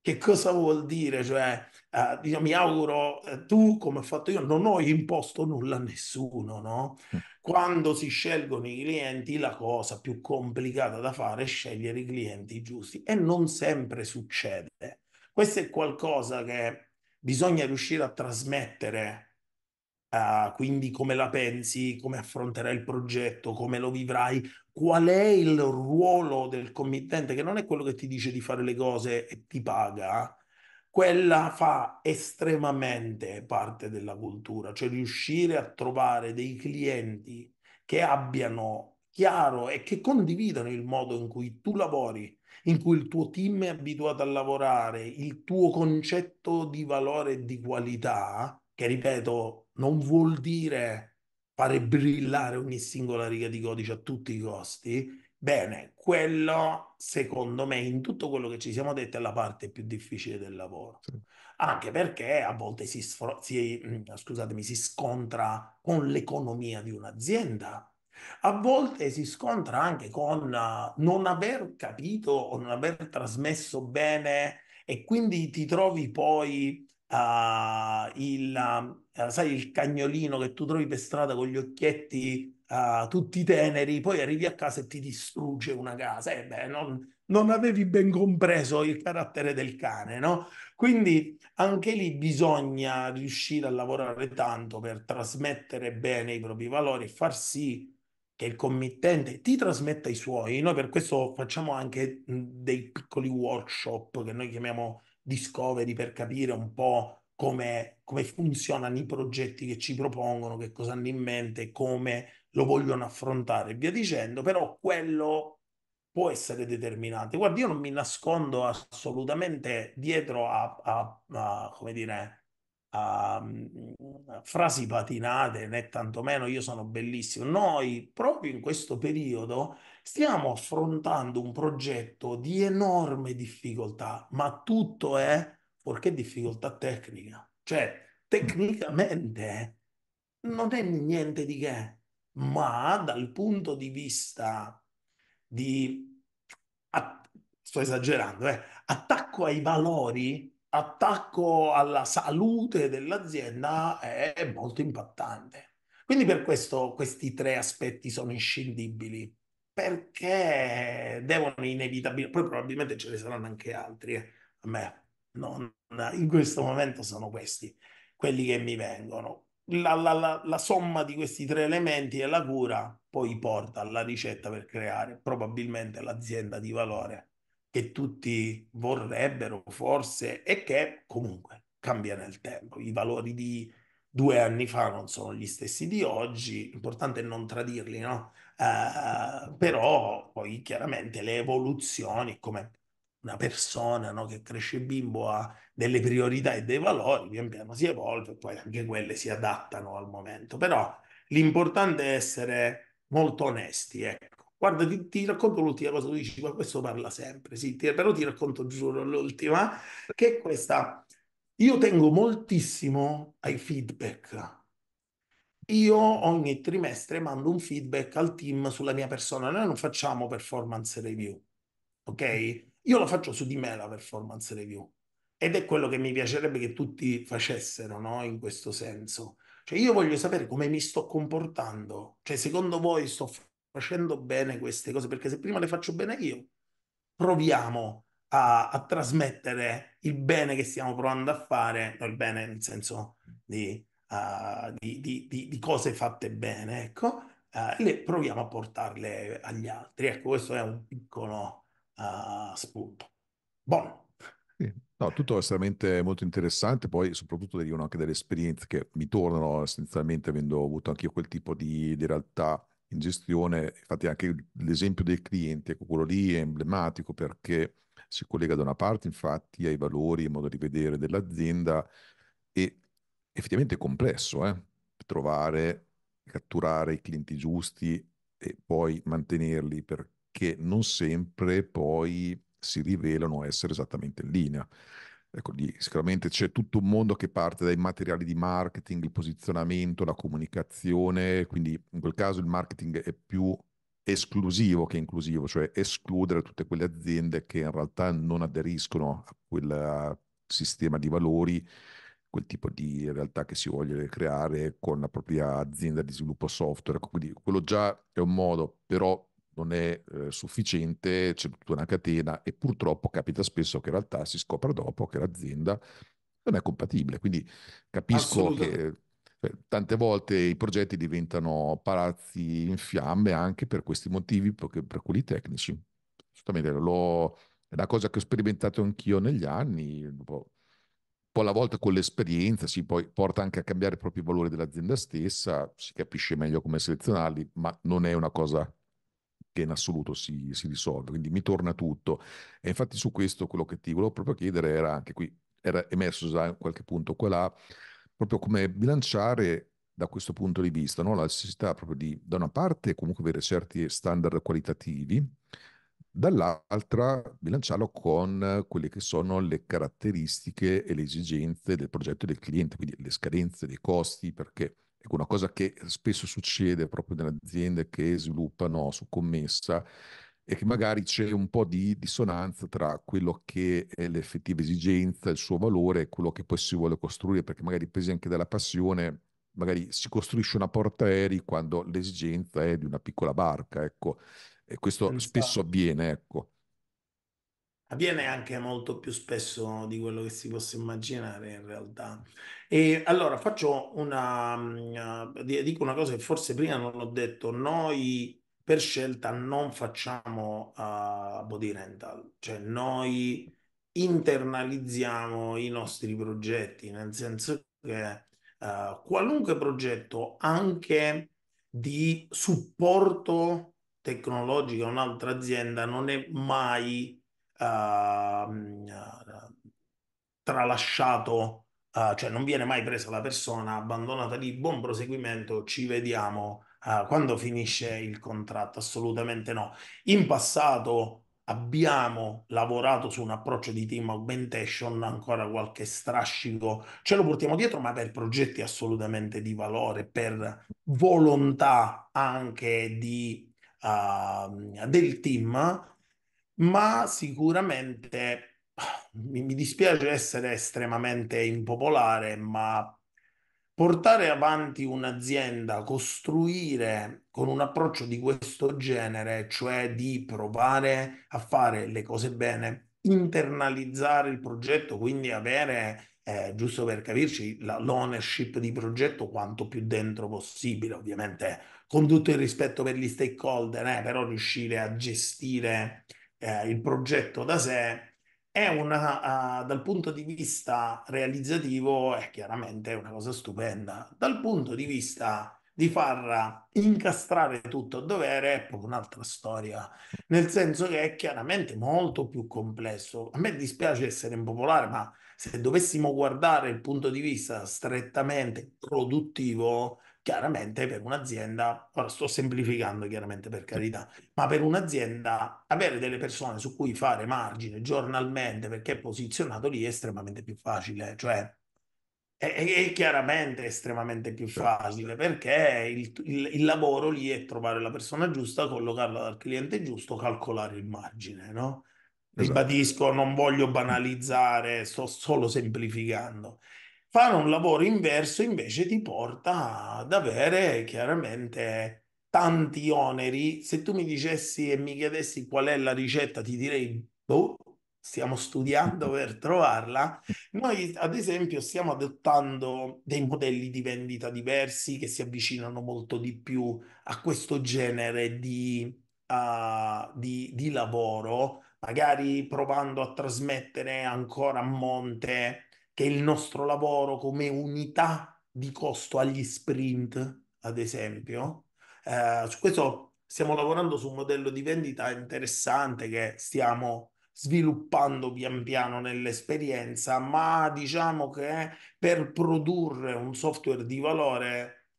Che cosa vuol dire? Cioè, eh, io diciamo, mi auguro eh, tu, come ho fatto io, non ho imposto nulla a nessuno, no? Mm quando si scelgono i clienti, la cosa più complicata da fare è scegliere i clienti giusti e non sempre succede. Questo è qualcosa che bisogna riuscire a trasmettere, uh, quindi come la pensi, come affronterai il progetto, come lo vivrai, qual è il ruolo del committente che non è quello che ti dice di fare le cose e ti paga, quella fa estremamente parte della cultura, cioè riuscire a trovare dei clienti che abbiano chiaro e che condividano il modo in cui tu lavori, in cui il tuo team è abituato a lavorare, il tuo concetto di valore e di qualità, che ripeto, non vuol dire fare brillare ogni singola riga di codice a tutti i costi, Bene, quello secondo me in tutto quello che ci siamo detti è la parte più difficile del lavoro, sì. anche perché a volte si, sfor- si, mm, scusatemi, si scontra con l'economia di un'azienda, a volte si scontra anche con eh, non aver capito o non aver trasmesso bene e quindi ti trovi poi uh, il, uh, sai, il cagnolino che tu trovi per strada con gli occhietti uh, tutti teneri, poi arrivi a casa e ti distrugge una casa. Eh beh, non, non avevi ben compreso il carattere del cane, no? Quindi anche lì bisogna riuscire a lavorare tanto per trasmettere bene i propri valori far sì che il committente ti trasmetta i suoi. Noi per questo facciamo anche dei piccoli workshop che noi chiamiamo discovery per capire un po' come, come funzionano i progetti che ci propongono, che cosa hanno in mente, come lo vogliono affrontare e via dicendo, però quello può essere determinante. Guardi, io non mi nascondo assolutamente dietro a, a, a come dire, a, mm, frasi patinate né tantomeno io sono bellissimo. Noi proprio in questo periodo stiamo affrontando un progetto di enorme difficoltà, ma tutto è fuorché difficoltà tecnica. Cioè, tecnicamente non è niente di che ma dal punto di vista di, att- sto esagerando, eh, attacco ai valori, attacco alla salute dell'azienda è molto impattante. Quindi per questo questi tre aspetti sono inscindibili, perché devono inevitabilmente, poi probabilmente ce ne saranno anche altri, eh. a me non, in questo momento sono questi quelli che mi vengono la, la, la, la, somma di questi tre elementi e la cura poi porta alla ricetta per creare probabilmente l'azienda di valore che tutti vorrebbero forse e che comunque cambia nel tempo. I valori di due anni fa non sono gli stessi di oggi, l'importante è non tradirli, no? Eh, però poi chiaramente le evoluzioni, come una persona no, che cresce bimbo ha delle priorità e dei valori, pian piano si evolve e poi anche quelle si adattano al momento. Però l'importante è essere molto onesti, ecco. Guarda, ti, ti racconto l'ultima cosa, tu dici, ma questo parla sempre, sì, ti, però ti racconto, giuro, l'ultima, che è questa. Io tengo moltissimo ai feedback. Io ogni trimestre mando un feedback al team sulla mia persona. Noi non facciamo performance review, ok? Io lo faccio su di me la performance review. Ed è quello che mi piacerebbe che tutti facessero, no? In questo senso. Cioè io voglio sapere come mi sto comportando. Cioè secondo voi sto facendo bene queste cose? Perché se prima le faccio bene io, proviamo a, a trasmettere il bene che stiamo provando a fare, no, il bene nel senso di, uh, di, di, di cose fatte bene, ecco, uh, le proviamo a portarle agli altri. Ecco, questo è un piccolo uh, spunto. Buono. No, tutto estremamente molto interessante, poi soprattutto derivano anche delle esperienze che mi tornano essenzialmente avendo avuto anche io quel tipo di, di realtà in gestione, infatti anche l'esempio del cliente, ecco, quello lì è emblematico perché si collega da una parte infatti ai valori, al modo di vedere dell'azienda e effettivamente è complesso eh? trovare, catturare i clienti giusti e poi mantenerli perché non sempre poi si rivelano essere esattamente in linea. Ecco, lì sicuramente c'è tutto un mondo che parte dai materiali di marketing, il posizionamento, la comunicazione, quindi in quel caso il marketing è più esclusivo che inclusivo, cioè escludere tutte quelle aziende che in realtà non aderiscono a quel sistema di valori, quel tipo di realtà che si vuole creare con la propria azienda di sviluppo software. Ecco, quindi quello già è un modo, però non è eh, sufficiente, c'è tutta una catena e purtroppo capita spesso che in realtà si scopre dopo che l'azienda non è compatibile. Quindi capisco che eh, tante volte i progetti diventano palazzi in fiamme anche per questi motivi, per, per quelli tecnici. Assolutamente, lo, è una cosa che ho sperimentato anch'io negli anni. Un poi alla volta con l'esperienza si poi porta anche a cambiare i propri valori dell'azienda stessa, si capisce meglio come selezionarli, ma non è una cosa che in assoluto si, si dissolve, quindi mi torna tutto. E infatti su questo quello che ti volevo proprio chiedere era, anche qui era emerso già a qualche punto qua là, proprio come bilanciare da questo punto di vista no? la necessità proprio di, da una parte, comunque avere certi standard qualitativi, dall'altra bilanciarlo con quelle che sono le caratteristiche e le esigenze del progetto del cliente, quindi le scadenze dei costi, perché Ecco, una cosa che spesso succede proprio nelle aziende che sviluppano su commessa è che magari c'è un po' di dissonanza tra quello che è l'effettiva esigenza, il suo valore e quello che poi si vuole costruire, perché magari presi anche dalla passione, magari si costruisce una portaerei quando l'esigenza è di una piccola barca, ecco. E questo esatto. spesso avviene, ecco. Avviene anche molto più spesso di quello che si possa immaginare in realtà. E allora faccio una, mm, eh, dico una cosa che forse prima non l'ho detto, noi per scelta non facciamo uh, body rental, cioè noi internalizziamo i nostri progetti, nel senso che uh, qualunque progetto, anche di supporto tecnologico a un'altra azienda, non è mai Ehm, tralasciato, eh, cioè non viene mai presa la persona, abbandonata lì, buon proseguimento, ci vediamo eh, quando finisce il contratto, assolutamente no. In passato abbiamo lavorato su un approccio di team augmentation, ancora qualche strascico ce lo portiamo dietro, ma per progetti assolutamente di valore, per volontà anche di, uh, del team, ma sicuramente mi, mi dispiace essere estremamente impopolare, ma portare avanti un'azienda, costruire con un approccio di questo genere, cioè di provare a fare le cose bene, internalizzare il progetto, quindi avere, eh, giusto per capirci, la, l'ownership di progetto quanto più dentro possibile, ovviamente con tutto il rispetto per gli stakeholder, eh, però riuscire a gestire eh, il progetto da sé, è una, uh, dal punto di vista realizzativo è chiaramente una cosa stupenda, dal punto di vista di far incastrare tutto a dovere è proprio un'altra storia, nel senso che è chiaramente molto più complesso. A me dispiace essere impopolare, ma se dovessimo guardare il punto di vista strettamente produttivo, chiaramente per un'azienda, ora sto semplificando chiaramente per carità, ma per un'azienda avere delle persone su cui fare margine giornalmente perché è posizionato lì è estremamente più facile, cioè è, è chiaramente estremamente più certo, facile certo. perché il, il, il, lavoro lì è trovare la persona giusta, collocarla dal cliente giusto, calcolare il margine, no? Esatto. Ribadisco, non voglio banalizzare, sto solo semplificando. Fare un lavoro inverso invece ti porta ad avere chiaramente tanti oneri. Se tu mi dicessi e mi chiedessi qual è la ricetta, ti direi, boh, stiamo studiando per trovarla. Noi, ad esempio, stiamo adottando dei modelli di vendita diversi che si avvicinano molto di più a questo genere di, uh, di, di lavoro, magari provando a trasmettere ancora a monte che il nostro lavoro come unità di costo agli sprint, ad esempio. Eh, su questo stiamo lavorando su un modello di vendita interessante che stiamo sviluppando pian piano nell'esperienza, ma diciamo che per produrre un software di valore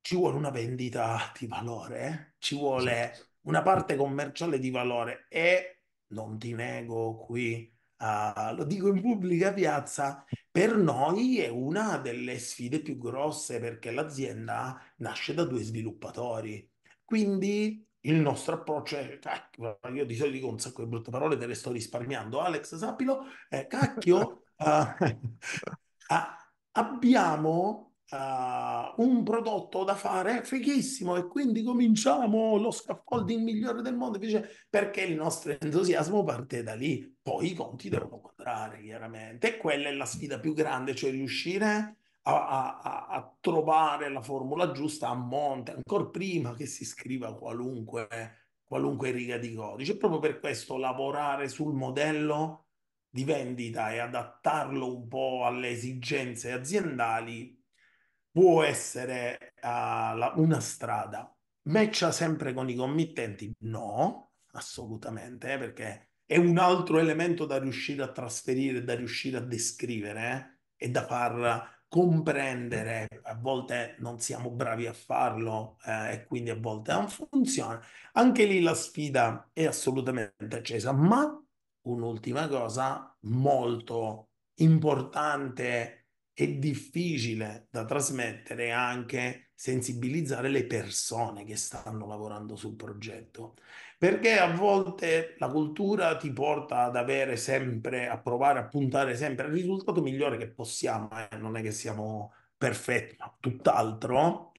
ci vuole una vendita di valore, eh. ci vuole esatto. una parte commerciale di valore e non ti nego qui Uh, lo dico in pubblica piazza, per noi è una delle sfide più grosse perché l'azienda nasce da due sviluppatori. Quindi il nostro approccio è, cacchio, io di solito dico un sacco di brutte parole, te le sto risparmiando, Alex, sappilo, eh, cacchio, uh, uh, abbiamo eh, un prodotto da fare fighissimo e quindi cominciamo lo scaffolding migliore del mondo, invece perché il nostro entusiasmo parte da lì, poi i conti devono quadrare chiaramente e quella è la sfida più grande, cioè riuscire a, a, a trovare la formula giusta a monte, ancora prima che si scriva qualunque, qualunque riga di codice, proprio per questo lavorare sul modello di vendita e adattarlo un po' alle esigenze aziendali può essere uh, la, una strada. Matcha sempre con i committenti? No, assolutamente, eh, perché è un altro elemento da riuscire a trasferire, da riuscire a descrivere eh, e da far comprendere. A volte non siamo bravi a farlo eh, e quindi a volte non funziona. Anche lì la sfida è assolutamente accesa, ma un'ultima cosa molto importante è difficile da trasmettere anche sensibilizzare le persone che stanno lavorando sul progetto, perché a volte la cultura ti porta ad avere sempre, a provare a puntare sempre al risultato migliore che possiamo, eh? non è che siamo perfetti, ma tutt'altro,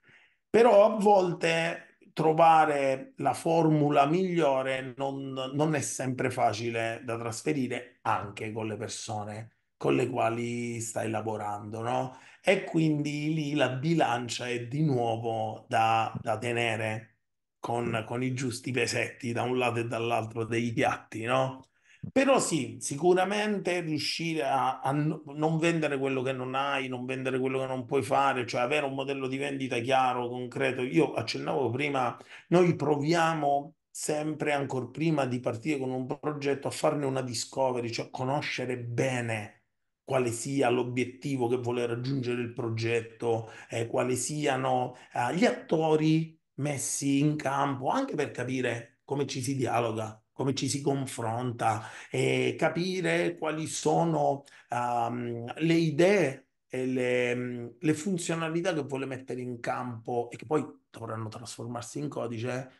però a volte trovare la formula migliore non, non è sempre facile da trasferire anche con le persone con le quali stai lavorando, no? E quindi lì la bilancia è di nuovo da, da tenere con, con, i giusti pesetti da un lato e dall'altro dei piatti, no? Però sì, sicuramente riuscire a, a non vendere quello che non hai, non vendere quello che non puoi fare, cioè avere un modello di vendita chiaro, concreto. Io accennavo prima, noi proviamo sempre, ancora prima di partire con un progetto, a farne una discovery, cioè conoscere bene quale sia l'obiettivo che vuole raggiungere il progetto, eh, quali siano eh, gli attori messi in campo, anche per capire come ci si dialoga, come ci si confronta e capire quali sono um, le idee e le, le, funzionalità che vuole mettere in campo e che poi dovranno trasformarsi in codice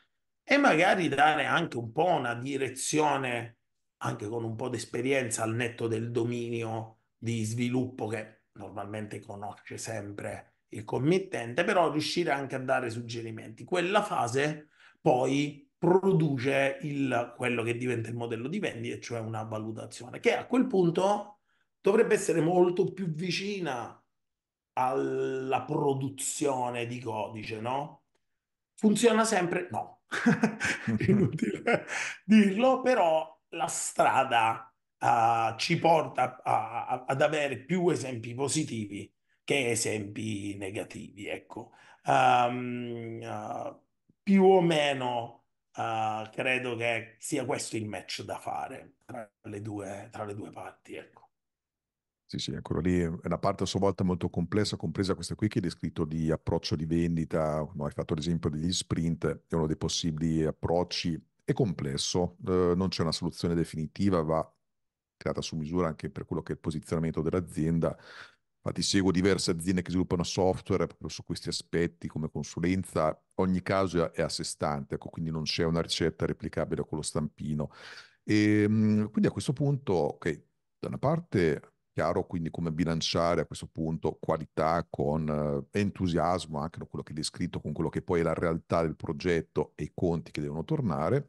e magari dare anche un po' una direzione, anche con un po' di esperienza al netto del dominio di sviluppo che normalmente conosce sempre il committente, però riuscire anche a dare suggerimenti. Quella fase poi produce il, quello che diventa il modello di vendita, cioè una valutazione, che a quel punto dovrebbe essere molto più vicina alla produzione di codice, no? Funziona sempre? No, inutile dirlo, però la strada uh, ci porta a, a, ad avere più esempi positivi che esempi negativi, ecco. Um, uh, più o meno uh, credo che sia questo il match da fare tra le due, tra le due parti, ecco. Sì, sì, ancora lì è una parte a sua volta molto complessa, compresa questa qui che hai descritto di approccio di vendita, no? hai fatto l'esempio degli sprint, è uno dei possibili approcci, è complesso, eh, non c'è una soluzione definitiva, va creata su misura anche per quello che è il posizionamento dell'azienda. Infatti seguo diverse aziende che sviluppano software proprio su questi aspetti come consulenza. Ogni caso è a sé stante, ecco, quindi non c'è una ricetta replicabile con lo stampino. E, ehm, quindi a questo punto, ok, da una parte chiaro quindi come bilanciare a questo punto qualità con eh, entusiasmo, anche quello che hai descritto, con quello che poi è la realtà del progetto e i conti che devono tornare.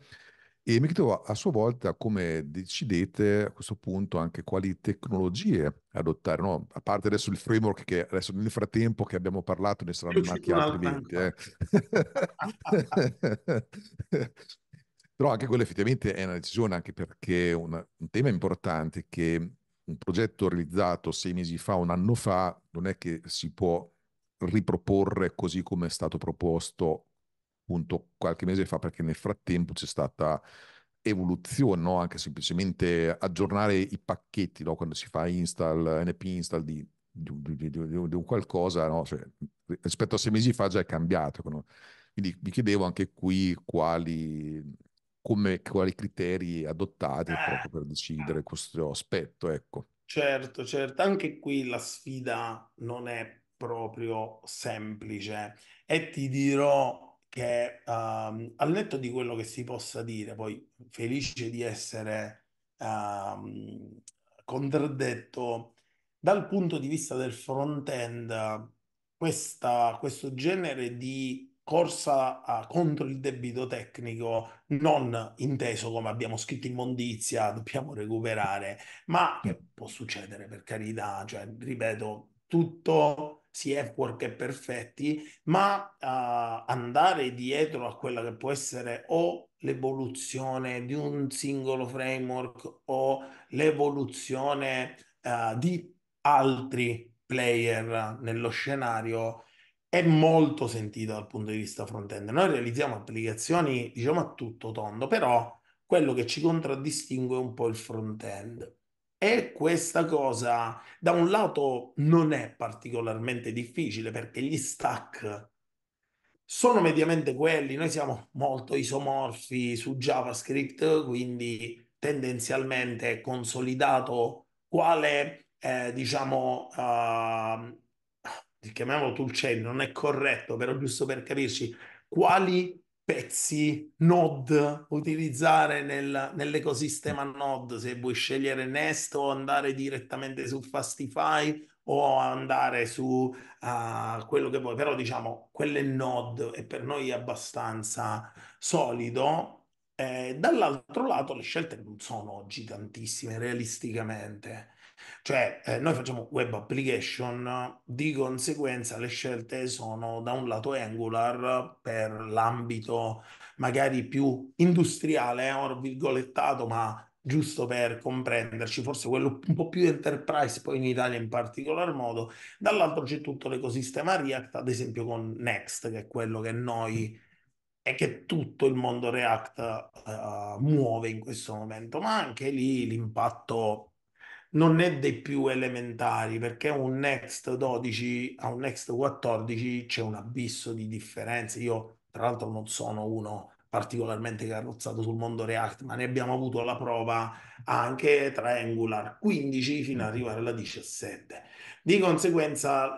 E mi chiedo a sua volta come decidete a questo punto anche quali tecnologie adottare, no? a parte adesso il framework che adesso nel frattempo che abbiamo parlato ne saranno nati altri 20. Eh. Però anche quello effettivamente è una decisione anche perché una, un tema importante che un progetto realizzato sei mesi fa, un anno fa, non è che si può riproporre così come è stato proposto appunto qualche mese fa, perché nel frattempo c'è stata evoluzione, no? anche semplicemente aggiornare i pacchetti no? quando si fa install, np install di, di, di, di un qualcosa, no? cioè, rispetto a sei mesi fa già è cambiato. Quindi mi chiedevo anche qui quali, come, quali criteri adottate eh. proprio per decidere questo aspetto. Ecco. Certo, certo, anche qui la sfida non è proprio semplice e ti dirò che um, al netto di quello che si possa dire, poi felice di essere um, contraddetto, dal punto di vista del front-end, questa, questo genere di corsa a, ah, contro il debito tecnico, non inteso come abbiamo scritto immondizia, dobbiamo recuperare, ma che può succedere per carità, cioè, ripeto, tutto si è fuorché perfetti, ma uh, andare dietro a quella che può essere o l'evoluzione di un singolo framework o l'evoluzione uh, di altri player nello scenario è molto sentita dal punto di vista front-end. Noi realizziamo applicazioni, diciamo, a tutto tondo, però quello che ci contraddistingue è un po' il front-end. E questa cosa, da un lato, non è particolarmente difficile perché gli stack sono mediamente quelli, noi siamo molto isomorfi su JavaScript, quindi tendenzialmente è consolidato quale, eh, diciamo, uh, chiamiamolo toolchain, non è corretto, però giusto per capirci, quali pezzi node utilizzare nel, nell'ecosistema node, se vuoi scegliere Nest o andare direttamente su Fastify o andare su uh, quello che vuoi, però diciamo quello è node e per noi è abbastanza solido. Eh, dall'altro lato le scelte non sono oggi tantissime realisticamente cioè, eh, noi facciamo web application, di conseguenza le scelte sono da un lato Angular per l'ambito magari più industriale, o virgolettato, ma giusto per comprenderci, forse quello un po' più enterprise, poi in Italia in particolar modo. Dall'altro c'è tutto l'ecosistema React, ad esempio con Next, che è quello che noi e che tutto il mondo React uh, muove in questo momento, ma anche lì l'impatto non è dei più elementari perché un Next 12 a un Next 14 c'è un abisso di differenze. Io, tra l'altro, non sono uno particolarmente carrozzato sul mondo React, ma ne abbiamo avuto la prova anche tra Angular 15 fino ad arrivare alla 17. Di conseguenza,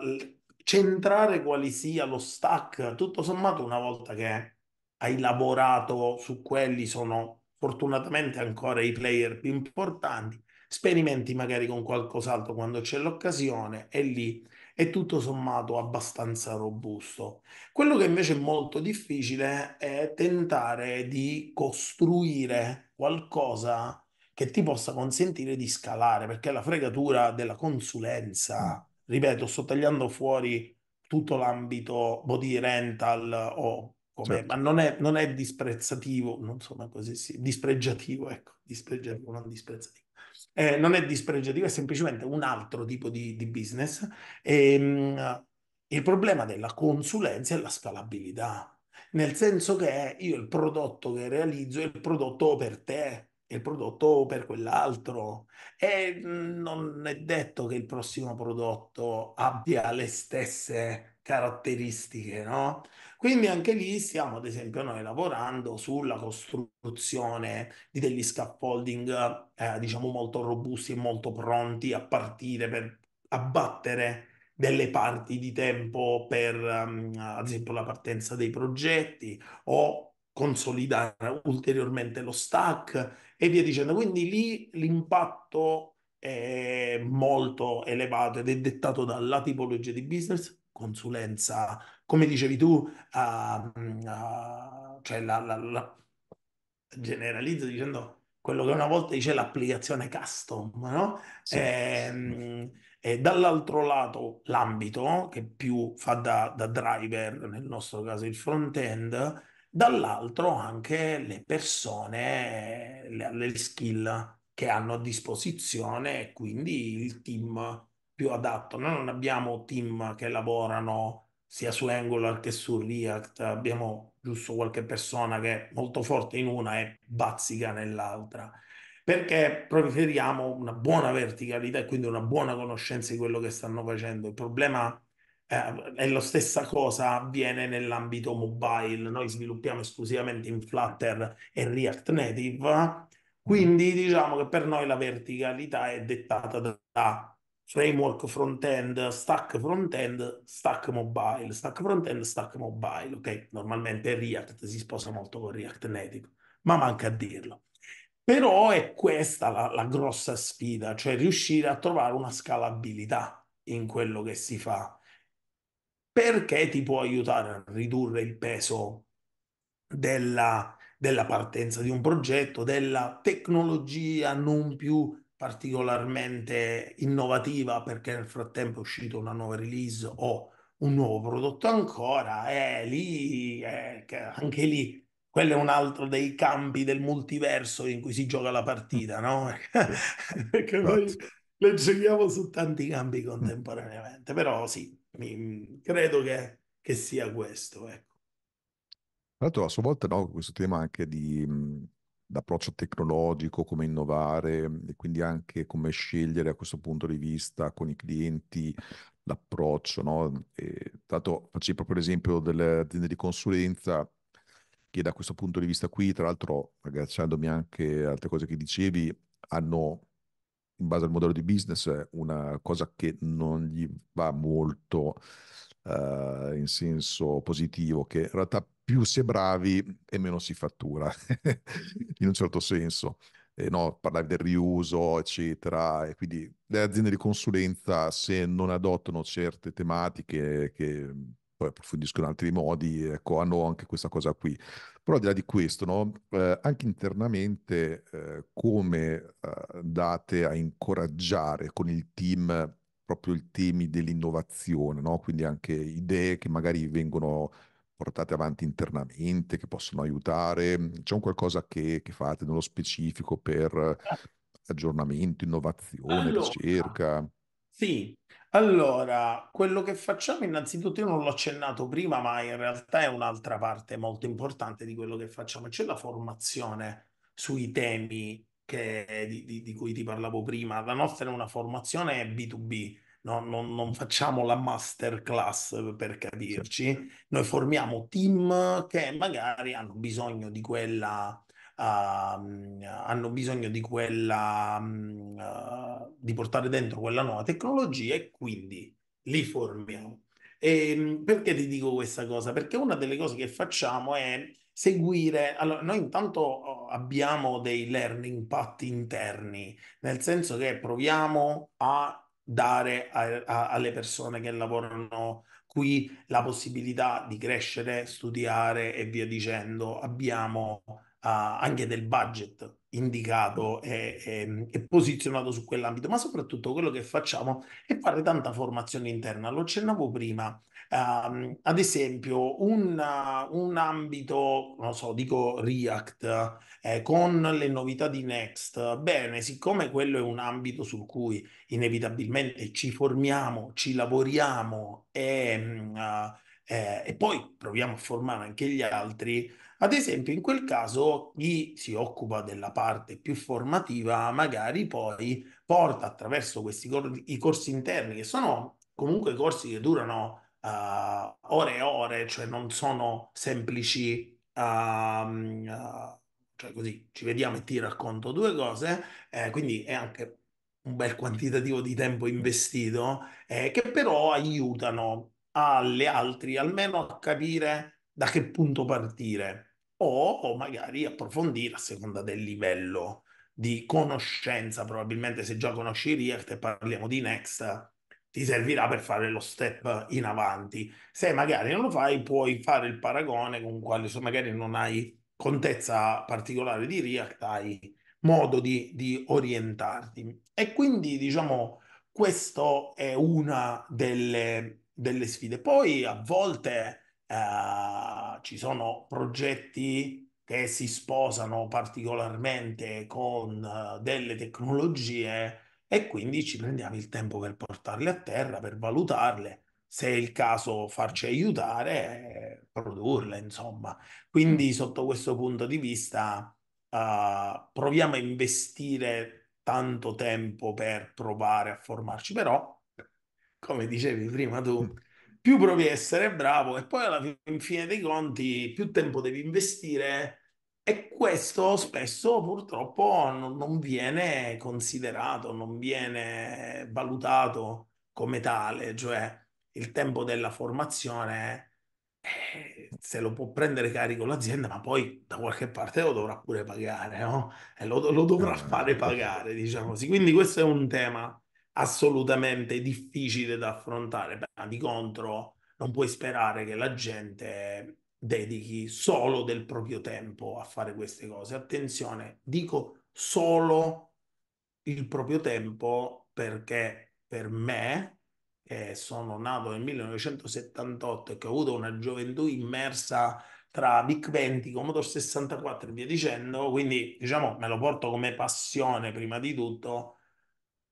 centrare quali sia lo stack, tutto sommato, una volta che hai lavorato su quelli, sono fortunatamente ancora i player più importanti Sperimenti magari con qualcos'altro quando c'è l'occasione e lì è tutto sommato abbastanza robusto. Quello che invece è molto difficile è tentare di costruire qualcosa che ti possa consentire di scalare, perché la fregatura della consulenza, mm. ripeto, sto tagliando fuori tutto l'ambito body rental o come, certo. ma non è, non è disprezzativo, non so, ma così sì, dispregiativo, ecco, dispregiativo, non disprezzativo eh, non è dispregiativo, è semplicemente un altro tipo di, di business. E, ehm, mh, il problema della consulenza è la scalabilità, nel senso che io il prodotto che realizzo è il prodotto per te, è il prodotto per quell'altro e mhmm, non è detto che il prossimo prodotto abbia le stesse caratteristiche, no? Quindi anche lì stiamo, ad esempio, noi lavorando sulla costruzione di degli scaffolding, eh, diciamo, molto robusti e molto pronti a partire per abbattere delle parti di tempo per, um, ad esempio, la partenza dei progetti o consolidare ulteriormente lo stack e via dicendo. Quindi lì l'impatto è molto elevato ed è dettato dalla tipologia di business, consulenza, come dicevi tu, uh, uh, cioè la, la, la, generalizzo dicendo quello che una volta dice l'applicazione custom, no? Sì. E, ehm, e, dall'altro lato l'ambito che più fa da, da driver, nel nostro caso il front-end, dall'altro anche le persone, le, le skill che hanno a disposizione e quindi il team più adatto. Noi non abbiamo team che lavorano sia su Angular che su React, abbiamo giusto qualche persona che è molto forte in una e bazzica nell'altra, perché preferiamo una buona verticalità e quindi una buona conoscenza di quello che stanno facendo. Il problema eh, è la stessa cosa avviene nell'ambito mobile, noi sviluppiamo esclusivamente in Flutter e React Native, quindi diciamo che per noi la verticalità è dettata da framework front-end, stack front-end, stack mobile, stack front-end, stack mobile, ok? Normalmente React si sposa molto con React Native, ma manca a dirlo. Però è questa la, la grossa sfida, cioè riuscire a trovare una scalabilità in quello che si fa, perché ti può aiutare a ridurre il peso della, della partenza di un progetto, della tecnologia non più particolarmente innovativa perché nel frattempo è uscita una nuova release o un nuovo prodotto ancora, e lì, è eh, anche lì quello è un altro dei campi del multiverso in cui si gioca la partita, no? Perché noi esatto. le giochiamo su tanti campi mm. contemporaneamente, però sì, mi, credo che, che, sia questo, ecco. Tra l'altro a sua volta no, questo tema anche di mm, l'approccio tecnologico, come innovare mm, e quindi anche come scegliere a questo punto di vista con i clienti l'approccio. No? E, tanto facevi proprio l'esempio delle aziende di consulenza che da questo punto di vista qui, tra l'altro agganciandomi anche a altre cose che dicevi, hanno in base al modello di business una cosa che non gli va molto uh, in senso positivo, che in realtà più si è bravi e meno si fattura, in un certo senso. Eh, no, parlavi del riuso, eccetera. E quindi le aziende di consulenza, se non adottano certe tematiche che mm, poi approfondiscono in altri modi, ecco, hanno anche questa cosa qui. Però al di là di questo, no, eh, anche internamente, eh, come eh, date a incoraggiare con il team proprio i temi dell'innovazione, no? quindi anche idee che magari vengono portate avanti internamente, che possono aiutare? C'è un qualcosa che, che fate nello specifico per ah. aggiornamento, innovazione, allora, ricerca? Sì, allora, quello che facciamo innanzitutto, io non l'ho accennato prima, ma in realtà è un'altra parte molto importante di quello che facciamo, c'è la formazione sui temi che, di, di, di cui ti parlavo prima. La nostra è una formazione B2B, no, non, non, facciamo la masterclass eh, per capirci, certo. noi formiamo team che magari hanno bisogno di quella, uh, hanno bisogno di quella, uh, di portare dentro quella nuova tecnologia e quindi li formiamo. E ehm, perché ti dico questa cosa? Perché una delle cose che facciamo è seguire. Allora, noi intanto oh, abbiamo dei learning path interni, nel senso che proviamo a dare a, a, alle persone che lavorano qui la possibilità di crescere, studiare e via dicendo. Abbiamo uh, anche del budget indicato e, e, e, posizionato su quell'ambito, ma soprattutto quello che facciamo è fare tanta formazione interna. Lo accennavo prima, Um, ad esempio, un, uh, un, ambito, non so, dico React, eh, con le novità di Next, bene, siccome quello è un ambito su cui inevitabilmente ci formiamo, ci lavoriamo e, uh, eh, e poi proviamo a formare anche gli altri, ad esempio, in quel caso chi si occupa della parte più formativa magari poi porta attraverso questi cor- corsi interni, che sono comunque corsi che durano uh, ore e ore, cioè non sono semplici, um, cioè così ci vediamo e ti racconto due cose, eh, quindi è anche un bel quantitativo di tempo investito eh, che però aiutano alle altri almeno a capire da che punto partire o, o magari approfondire a seconda del livello di conoscenza, probabilmente se già conosci React e parliamo di Next, ti servirà per fare lo step in avanti. Se magari non lo fai, puoi fare il paragone con quale se magari non hai contezza particolare di React, hai modo di, di orientarti. E quindi, diciamo, questa è una delle, delle, sfide. Poi a volte eh, ci sono progetti che si sposano particolarmente con eh, delle tecnologie e quindi ci prendiamo il tempo per portarle a terra, per valutarle, se è il caso farci aiutare, produrle, insomma. Quindi mm. sotto questo punto di vista uh, proviamo a investire tanto tempo per provare a formarci, però, come dicevi prima tu, mm. più provi a essere bravo e poi alla fine dei conti più tempo devi investire questo spesso purtroppo non, non viene considerato, non viene valutato come tale, cioè il tempo della formazione eh, se lo può prendere carico l'azienda, ma poi da qualche parte lo dovrà pure pagare, no? E eh, lo, lo dovrà fare pagare, diciamo così. Quindi questo è un tema assolutamente difficile da affrontare, ma di contro non puoi sperare che la gente dedichi solo del proprio tempo a fare queste cose. Attenzione, dico solo il proprio tempo perché per me, che sono nato nel 1978 e che ho avuto una gioventù immersa tra Big 20, Commodore 64 e via dicendo, quindi diciamo me lo porto come passione prima di tutto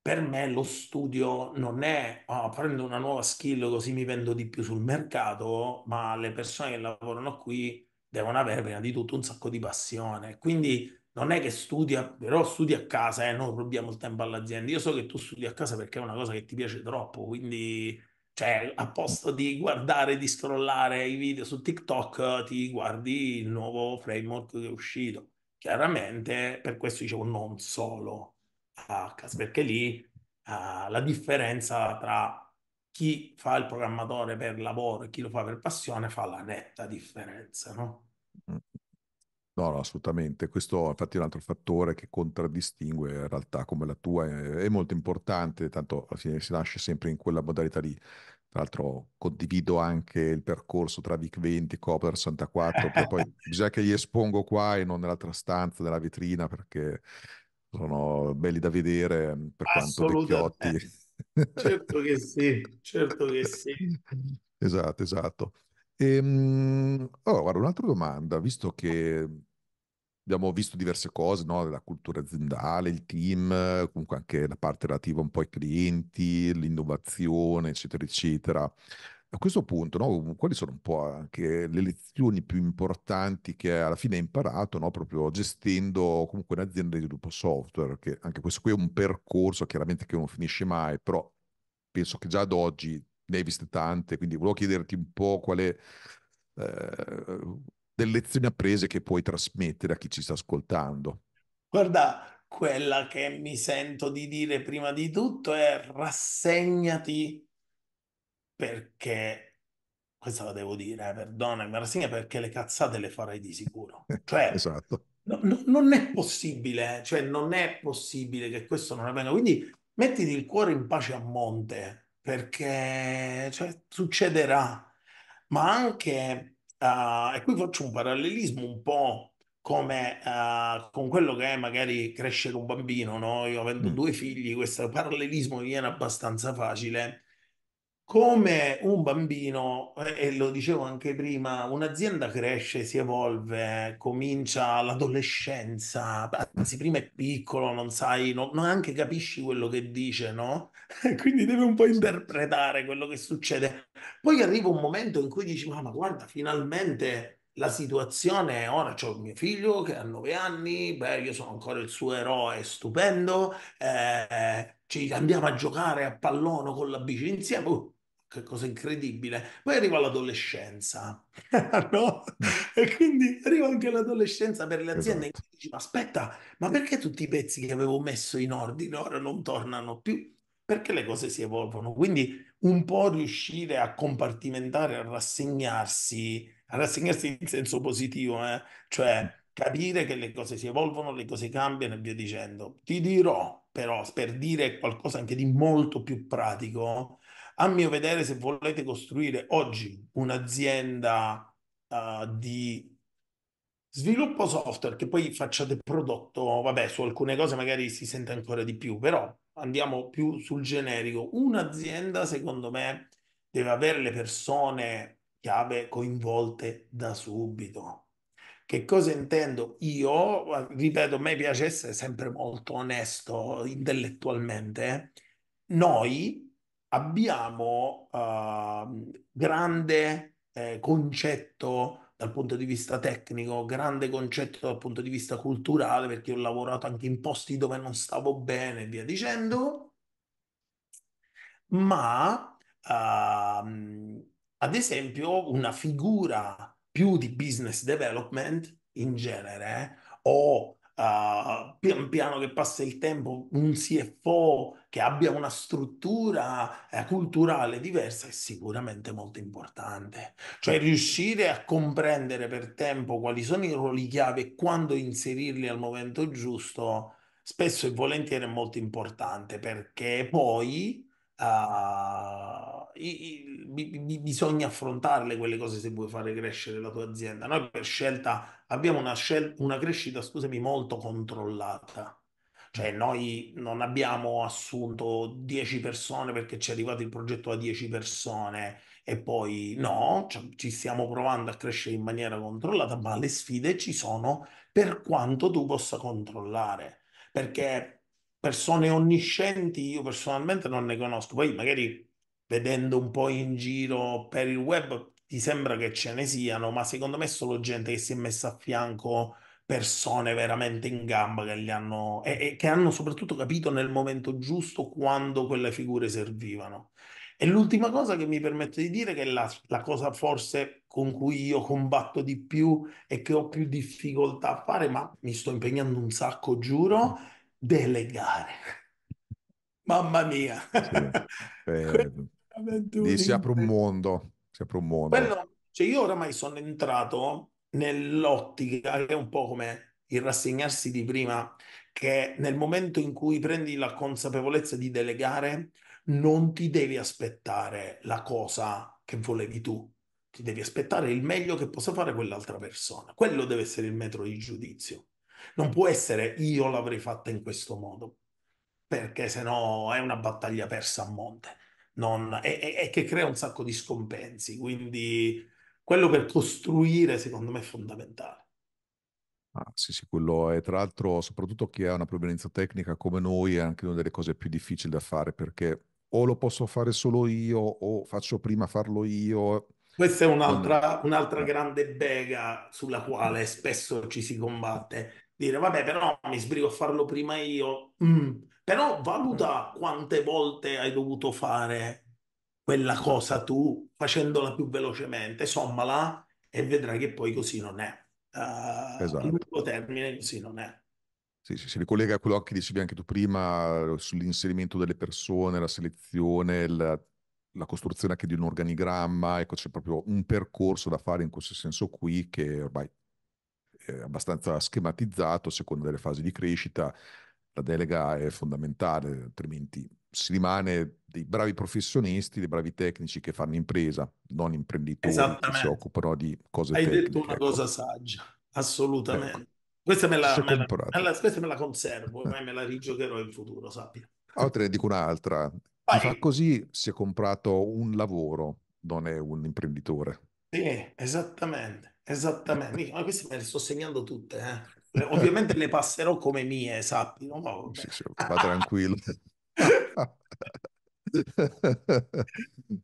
per me lo studio non è oh, prendo una nuova skill così mi vendo di più sul mercato, ma le persone che lavorano qui devono avere prima di tutto un sacco di passione. Quindi non è che studia, però studi a casa e eh, non rubiamo il tempo all'azienda. Io so che tu studi a casa perché è una cosa che ti piace troppo, quindi cioè, a posto di guardare, di scrollare i video su TikTok, ti guardi il nuovo framework che è uscito. Chiaramente, per questo dicevo non solo, H, ah, perché lì uh, la differenza tra chi fa il programmatore per lavoro e chi lo fa per passione fa la netta differenza, no? No, no, assolutamente. Questo infatti è un altro fattore che contraddistingue in realtà come la tua è, è, molto importante, tanto alla fine si nasce sempre in quella modalità lì. Tra l'altro condivido anche il percorso tra VIC 20 e Copter 64, poi bisogna che gli espongo qua e non nell'altra stanza, della vetrina, perché sono belli da vedere mm, per quanto eh. vecchiotti. certo che sì, certo che sì. esatto, esatto. Ehm, allora, guarda, un'altra domanda, visto che abbiamo visto diverse cose, no? la cultura aziendale, il team, comunque anche la parte relativa un po' ai clienti, l'innovazione, eccetera, eccetera a questo punto, no, quali sono un po' anche le lezioni più importanti che alla fine hai imparato, no, proprio gestendo comunque un'azienda di sviluppo software, che anche questo qui è un percorso chiaramente che non finisce mai, però penso che già ad oggi ne hai viste tante, quindi volevo chiederti un po' quale... Eh, delle lezioni apprese che puoi trasmettere a chi ci sta ascoltando. Guarda, quella che mi sento di dire prima di tutto è rassegnati perché, questa la devo dire, eh, perdona, Marasigna, perché le cazzate le farei di sicuro. Cioè, esatto. No, no, non è possibile, eh, cioè non è possibile che questo non avvenga. Quindi mettiti il cuore in pace a monte, perché cioè, succederà. Ma anche, uh, e qui faccio un parallelismo un po' come uh, con quello che è magari crescere un bambino, no? Io avendo mm. due figli, questo parallelismo viene abbastanza facile come un bambino, eh, e lo dicevo anche prima, un'azienda cresce, si evolve, comincia l'adolescenza, anzi prima è piccolo, non sai, non neanche capisci quello che dice, no? Quindi deve un po' interpretare quello che succede. Poi arriva un momento in cui dici, ma guarda, finalmente la situazione è ora, ho mio figlio che ha nove anni, beh, io sono ancora il suo eroe stupendo, eh, ci andiamo a giocare a pallone con la bici insieme. Uh, che cosa incredibile. Poi arriva l'adolescenza, no? Mm. E quindi arriva anche l'adolescenza per le aziende esatto. dici, ma aspetta, ma perché tutti i pezzi che avevo messo in ordine ora non tornano più? Perché le cose si evolvono? Quindi un po' riuscire a compartimentare, a rassegnarsi, a rassegnarsi in senso positivo, eh? cioè mm. capire che le cose si evolvono, le cose cambiano e via dicendo. Ti dirò però, per dire qualcosa anche di molto più pratico, a mio vedere, se volete costruire oggi un'azienda uh, di sviluppo software che poi facciate prodotto, vabbè, su alcune cose magari si sente ancora di più, però andiamo più sul generico. Un'azienda, secondo me, deve avere le persone chiave coinvolte da subito. Che cosa intendo? Io, ripeto, a me piace essere sempre molto onesto intellettualmente. Noi abbiamo uh, grande eh, concetto dal punto di vista tecnico, grande concetto dal punto di vista culturale, perché ho lavorato anche in posti dove non stavo bene e via dicendo, ma uh, ad esempio una figura più di business development in genere eh, o uh, pian piano che passa il tempo, un CFO che abbia una struttura eh, culturale diversa è sicuramente molto importante. Cioè riuscire a comprendere per tempo quali sono i ruoli chiave e quando inserirli al momento giusto, spesso e volentieri è molto importante perché poi... Uh, bisogna affrontarle quelle cose se vuoi fare crescere la tua azienda. Noi per scelta abbiamo una, scel- una crescita, scusami, molto controllata. Cioè mm. noi non abbiamo assunto 10 persone perché ci è arrivato il progetto a 10 persone e poi no, ci stiamo provando a crescere in maniera controllata, ma le sfide ci sono per quanto tu possa controllare. Perché persone onniscienti io personalmente non ne conosco, poi magari vedendo un po' in giro per il web, ti sembra che ce ne siano, ma secondo me è solo gente che si è messa a fianco persone veramente in gamba che li hanno e, e che hanno soprattutto capito nel momento giusto quando quelle figure servivano. E l'ultima cosa che mi permetto di dire, che è la, la, cosa forse con cui io combatto di più e che ho più difficoltà a fare, ma mi sto impegnando un sacco, giuro, delegare. Mamma mia. Sì, Lì si apre un mondo, si apre un mondo. Quello, cioè io oramai sono entrato nell'ottica che è un po' come il rassegnarsi di prima, che nel momento in cui prendi la consapevolezza di delegare, non ti devi aspettare la cosa che volevi tu, ti devi aspettare il meglio che possa fare quell'altra persona. Quello deve essere il metro di giudizio. Non può essere io l'avrei fatta in questo modo, perché se no è una battaglia persa a monte non, e, e, che crea un sacco di scompensi. Quindi quello per costruire, secondo me, è fondamentale. Ah, sì, sì, quello è tra l'altro, soprattutto chi ha una provenienza tecnica come noi, è anche una delle cose più difficili da fare perché o lo posso fare solo io o faccio prima farlo io. Questa è un'altra, un'altra eh. grande bega sulla quale spesso ci si combatte. Dire, vabbè, però mi sbrigo a farlo prima io. Mm però valuta quante volte hai dovuto fare quella cosa tu facendola più velocemente, sommala e vedrai che poi così non è. Uh, esatto. A lungo termine così non è. Sì, sì, si ricollega a quello che dicevi anche tu prima eh, sull'inserimento delle persone, la selezione, la, la, costruzione anche di un organigramma, ecco c'è proprio un percorso da fare in questo senso qui che ormai è abbastanza schematizzato a seconda delle fasi di crescita, la delega è fondamentale, altrimenti si rimane dei bravi professionisti, dei bravi tecnici che fanno impresa, non imprenditori che si occupano di cose Hai tecniche. Hai detto una ecco. cosa saggia, assolutamente. Ecco. Questa, me la, me, la, me, la, questa me la, conservo, e eh. me la rigiocherò in futuro, sappia. Allora ah, te ne dico un'altra. Vai. Chi fa così si è comprato un lavoro, non è un imprenditore. Sì, esattamente, esattamente. Ma queste me le sto segnando tutte, eh. Eh, ovviamente le passerò come mie, sappi. No? Ma... Sì, sì, va tranquillo.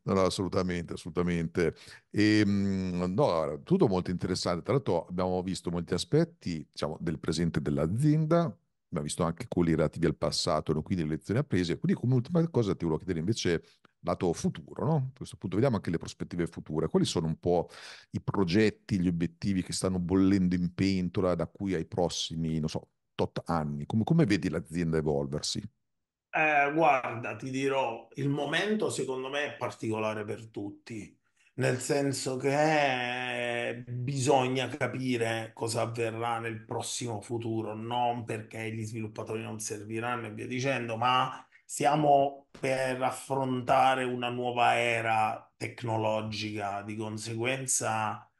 no, no, assolutamente, assolutamente. E, ehm, no, tutto molto interessante. Tra l'altro abbiamo visto molti aspetti diciamo, del presente dell'azienda, abbiamo visto anche quelli relativi al passato, no? quindi le lezioni apprese. Quindi come ultima cosa ti volevo chiedere invece lato futuro, no? A questo punto vediamo anche le prospettive future. Quali sono un po' i progetti, gli obiettivi che stanno bollendo in pentola da qui ai prossimi, non so, tot anni? Come, come vedi l'azienda evolversi? Eh, guarda, ti dirò, il momento secondo me è particolare per tutti, nel senso che eh, bisogna capire cosa avverrà nel prossimo futuro, non perché gli sviluppatori non serviranno e via dicendo, ma siamo per affrontare una nuova era tecnologica, di conseguenza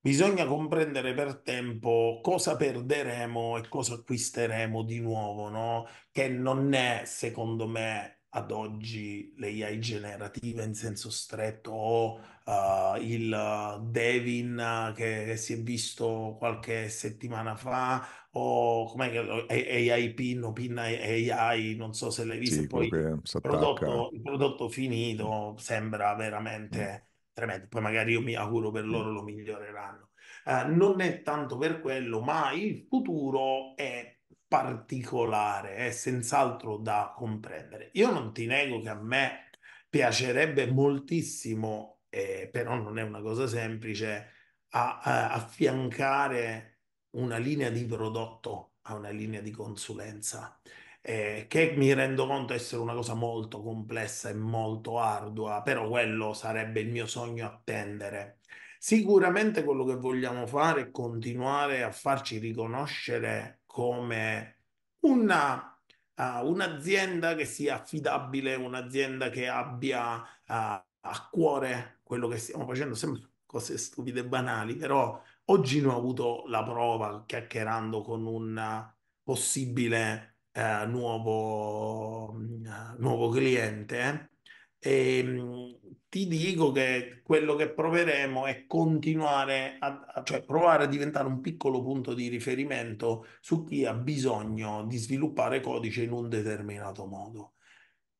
bisogna comprendere per tempo cosa perderemo e cosa acquisteremo di nuovo, no? che non è, secondo me, ad oggi le AI generative in senso stretto o uh, il eh, Devin eh, che, che, si è visto qualche settimana fa o com'è che AI Pin Pin AI non so se l'hai visto sì, poi il prodotto, il prodotto, finito sembra veramente mm. tremendo poi magari io mi auguro per mm. loro lo miglioreranno uh, non è tanto per quello ma il futuro è particolare, è senz'altro da comprendere. Io non ti nego che a me piacerebbe moltissimo, eh, però non è una cosa semplice, a, a affiancare una linea di prodotto a una linea di consulenza. Eh, che mi rendo conto essere una cosa molto complessa e molto ardua, però quello sarebbe il mio sogno attendere. Sicuramente quello che vogliamo fare è continuare a farci riconoscere come una, uh, un'azienda che sia affidabile, un'azienda che abbia uh, a cuore quello che stiamo facendo, sempre cose stupide e banali, però oggi ne ho avuto la prova chiacchierando con un possibile uh, nuovo, mm, nuovo cliente e, ehm, ti dico che quello che proveremo è continuare a, cioè provare a diventare un piccolo punto di riferimento su chi ha bisogno di sviluppare codice in un determinato modo.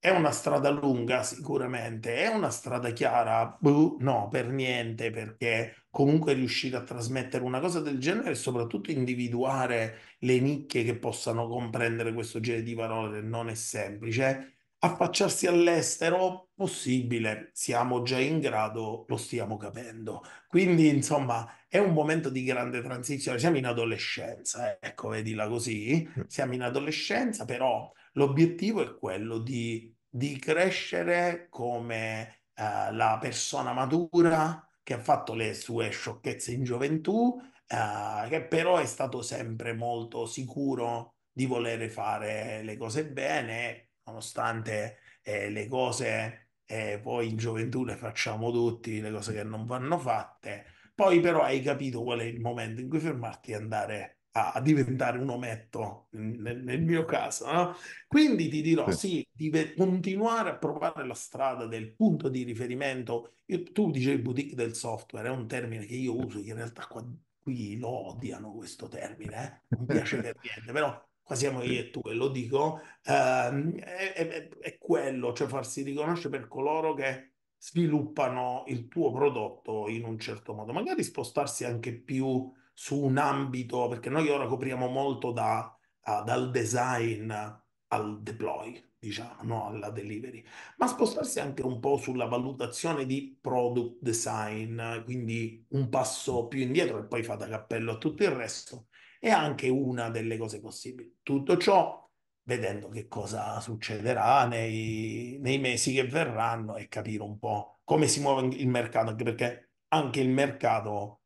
È una strada lunga, sicuramente, è una strada chiara? Buh, no, per niente, perché comunque riuscire a trasmettere una cosa del genere e soprattutto individuare le nicchie che possano comprendere questo genere di parole non è semplice affacciarsi all'estero possibile, siamo già in grado, lo stiamo capendo. Quindi, insomma, è un momento di grande transizione, siamo in adolescenza, ecco, vedila così, mm. siamo in adolescenza, però l'obiettivo è quello di, di crescere come eh, la persona matura che ha fatto le sue sciocchezze in gioventù, eh, che però è stato sempre molto sicuro di volere fare le cose bene, nonostante eh, le cose eh, poi in gioventù le facciamo tutti, le cose che non vanno fatte, poi però hai capito qual è il momento in cui fermarti e andare a, a diventare un ometto, nel, nel mio caso. No? Quindi ti dirò sì, di continuare a provare la strada del punto di riferimento. Io, tu dicevi boutique del software, è un termine che io uso, che in realtà qua, qui lo odiano questo termine, eh? non piace per niente, però qua siamo io e tu e lo dico, ehm, è, è, è, quello, cioè farsi riconoscere per coloro che sviluppano il tuo prodotto in un certo modo, magari spostarsi anche più su un ambito, perché noi ora copriamo molto da, uh, dal design al deploy, diciamo, no? alla delivery, ma spostarsi anche un po' sulla valutazione di product design, quindi un passo più indietro e poi fa da cappello a tutto il resto è anche una delle cose possibili. Tutto ciò vedendo che cosa succederà nei, nei mesi che verranno e capire un po' come si muove il mercato, anche perché anche il mercato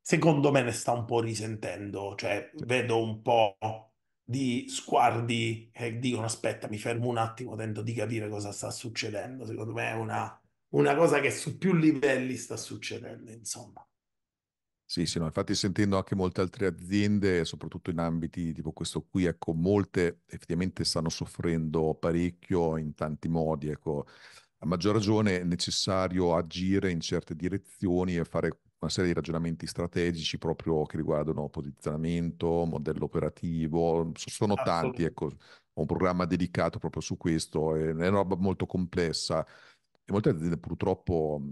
secondo me ne sta un po' risentendo, cioè vedo un po' di sguardi che dicono aspetta mi fermo un attimo, tento di capire cosa sta succedendo, secondo me è una, una cosa che su più livelli sta succedendo, insomma. Sì, sì, no, infatti sentendo anche molte altre aziende, soprattutto in ambiti tipo questo qui, ecco, molte effettivamente stanno soffrendo parecchio in tanti modi, ecco. A maggior ragione è necessario agire in certe direzioni e fare una serie di ragionamenti strategici proprio che riguardano posizionamento, modello operativo, sono tanti, ecco, ho un programma dedicato proprio su questo, è una roba molto complessa e molte aziende purtroppo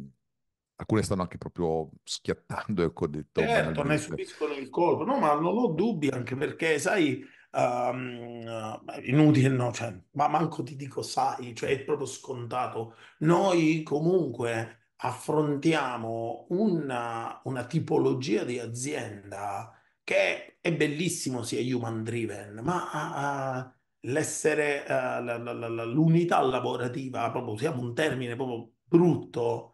alcune stanno anche proprio schiattando e ecco, ho detto Certo, eh, ne subiscono il colpo, no, ma non ho dubbi anche perché, sai, um, inutile, no, cioè, ma manco ti dico sai, cioè è proprio scontato. Noi comunque affrontiamo una, una tipologia di azienda che è bellissimo sia human driven, ma... Uh, l'essere uh, l'unità lavorativa, proprio usiamo un termine proprio brutto,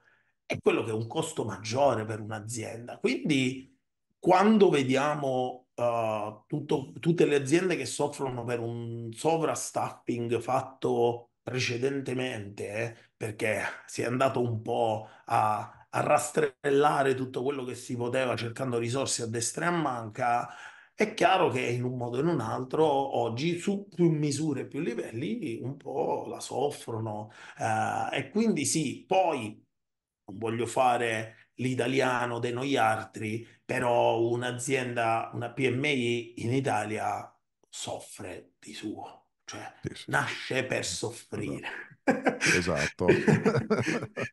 è quello che è un costo maggiore per un'azienda. Quindi quando vediamo uh, tutto, tutte le aziende che soffrono per un sovrastaffing fatto precedentemente, eh, perché si è andato un po' a, a rastrellare tutto quello che si poteva cercando risorse a destra e a manca, è chiaro che in un modo o in un altro oggi su più misure, e più livelli un po' la soffrono eh, e quindi sì, poi non voglio fare l'italiano dei noi altri, però un'azienda, una PMI in Italia soffre di suo, cioè sì, nasce per soffrire. Esatto.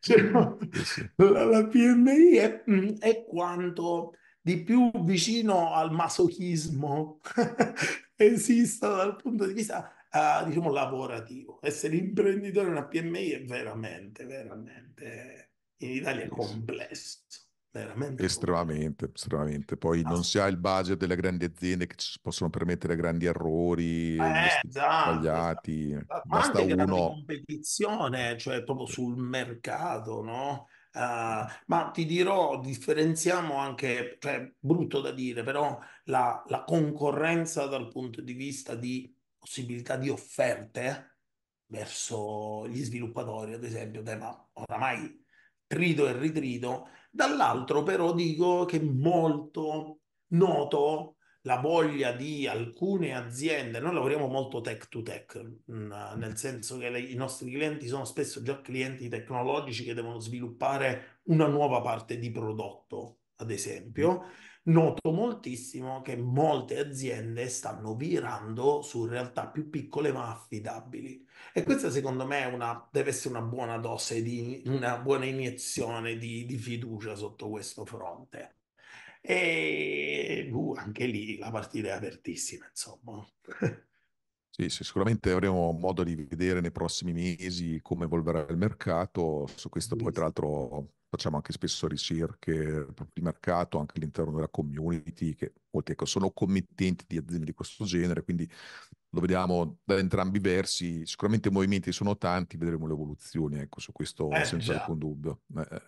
cioè, sì, la, la, PMI è, mm, è quanto di più vicino al masochismo esista dal punto di vista uh, diciamo lavorativo. Essere imprenditore in una PMI è veramente, veramente in Italia è complesso. Veramente estremamente, complesso. estremamente. Poi ah. non si ha il budget delle grandi aziende che ci possono permettere grandi errori, eh, esatto, sbagliati. Esatto. Basta anche uno. competizione, cioè proprio sul mercato, no? Uh, ma ti dirò, differenziamo anche, cioè, brutto da dire, però la, la concorrenza dal punto di vista di possibilità di offerte verso gli sviluppatori, ad esempio, ma oramai rido e ritrido, dall'altro però dico che molto noto la voglia di alcune aziende, noi lavoriamo molto tech to tech, mm, nel senso che le, i nostri clienti sono spesso già clienti tecnologici che devono sviluppare una nuova parte di prodotto, ad esempio, mm Noto moltissimo che molte aziende stanno virando su realtà più piccole ma affidabili e questa secondo me è una, deve essere una buona dose, di, una buona iniezione di, di fiducia sotto questo fronte. E uh, anche lì la partita è apertissima, insomma. Sì, sicuramente avremo modo di vedere nei prossimi mesi come evolverà il mercato. Su questo poi tra l'altro facciamo anche spesso ricerche di mercato anche all'interno della community che molti ecco, sono committenti di aziende di questo genere, quindi lo vediamo da entrambi i versi. Sicuramente i movimenti sono tanti, vedremo le evoluzioni, ecco, su questo eh, senza già. alcun dubbio. Eh, eh.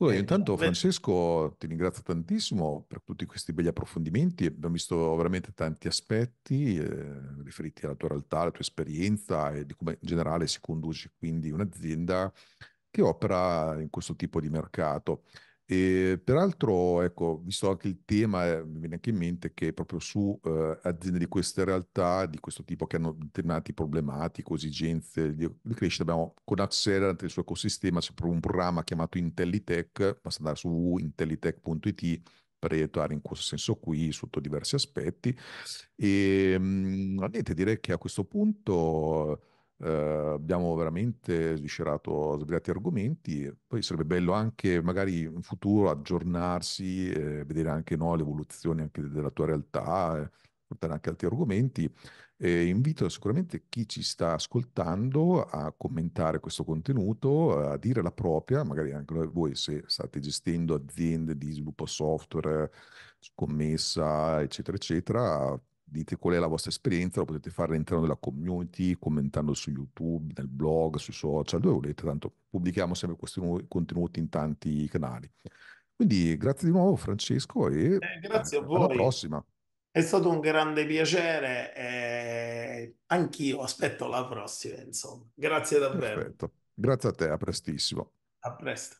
Allora, io intanto Francesco ti ringrazio tantissimo per tutti questi begli approfondimenti, abbiamo visto veramente tanti aspetti eh, riferiti alla tua realtà, alla tua esperienza e di come in generale si conduce quindi un'azienda che opera in questo tipo di mercato. E peraltro, ecco, visto anche il tema, eh, mi viene anche in mente che proprio su eh, aziende di queste realtà, di questo tipo, che hanno determinate problematiche, esigenze di, di, crescita, abbiamo con Accelerant il suo ecosistema, c'è proprio un programma chiamato IntelliTech, basta andare su www.intellitech.it per aiutare in questo senso qui sotto diversi aspetti. E ehm, mh, niente, direi che a questo punto... Eh, abbiamo veramente sviscerato svariati argomenti, poi sarebbe bello anche magari in futuro aggiornarsi, eh, vedere anche no, l'evoluzione anche della tua realtà, eh, portare anche altri argomenti. Eh, invito sicuramente chi ci sta ascoltando a commentare questo contenuto, a dire la propria, magari anche voi se state gestendo aziende di sviluppo software, scommessa, eccetera, eccetera, dite qual è la vostra esperienza, lo potete fare all'interno della community, commentando su YouTube, nel blog, sui social, dove volete, tanto pubblichiamo sempre questi nuovi contenuti in tanti canali. Quindi grazie di nuovo Francesco e eh, grazie a eh, voi. alla prossima. È stato un grande piacere e eh, anch'io aspetto la prossima, insomma. Grazie davvero. Perfetto. Grazie a te, a prestissimo. A presto.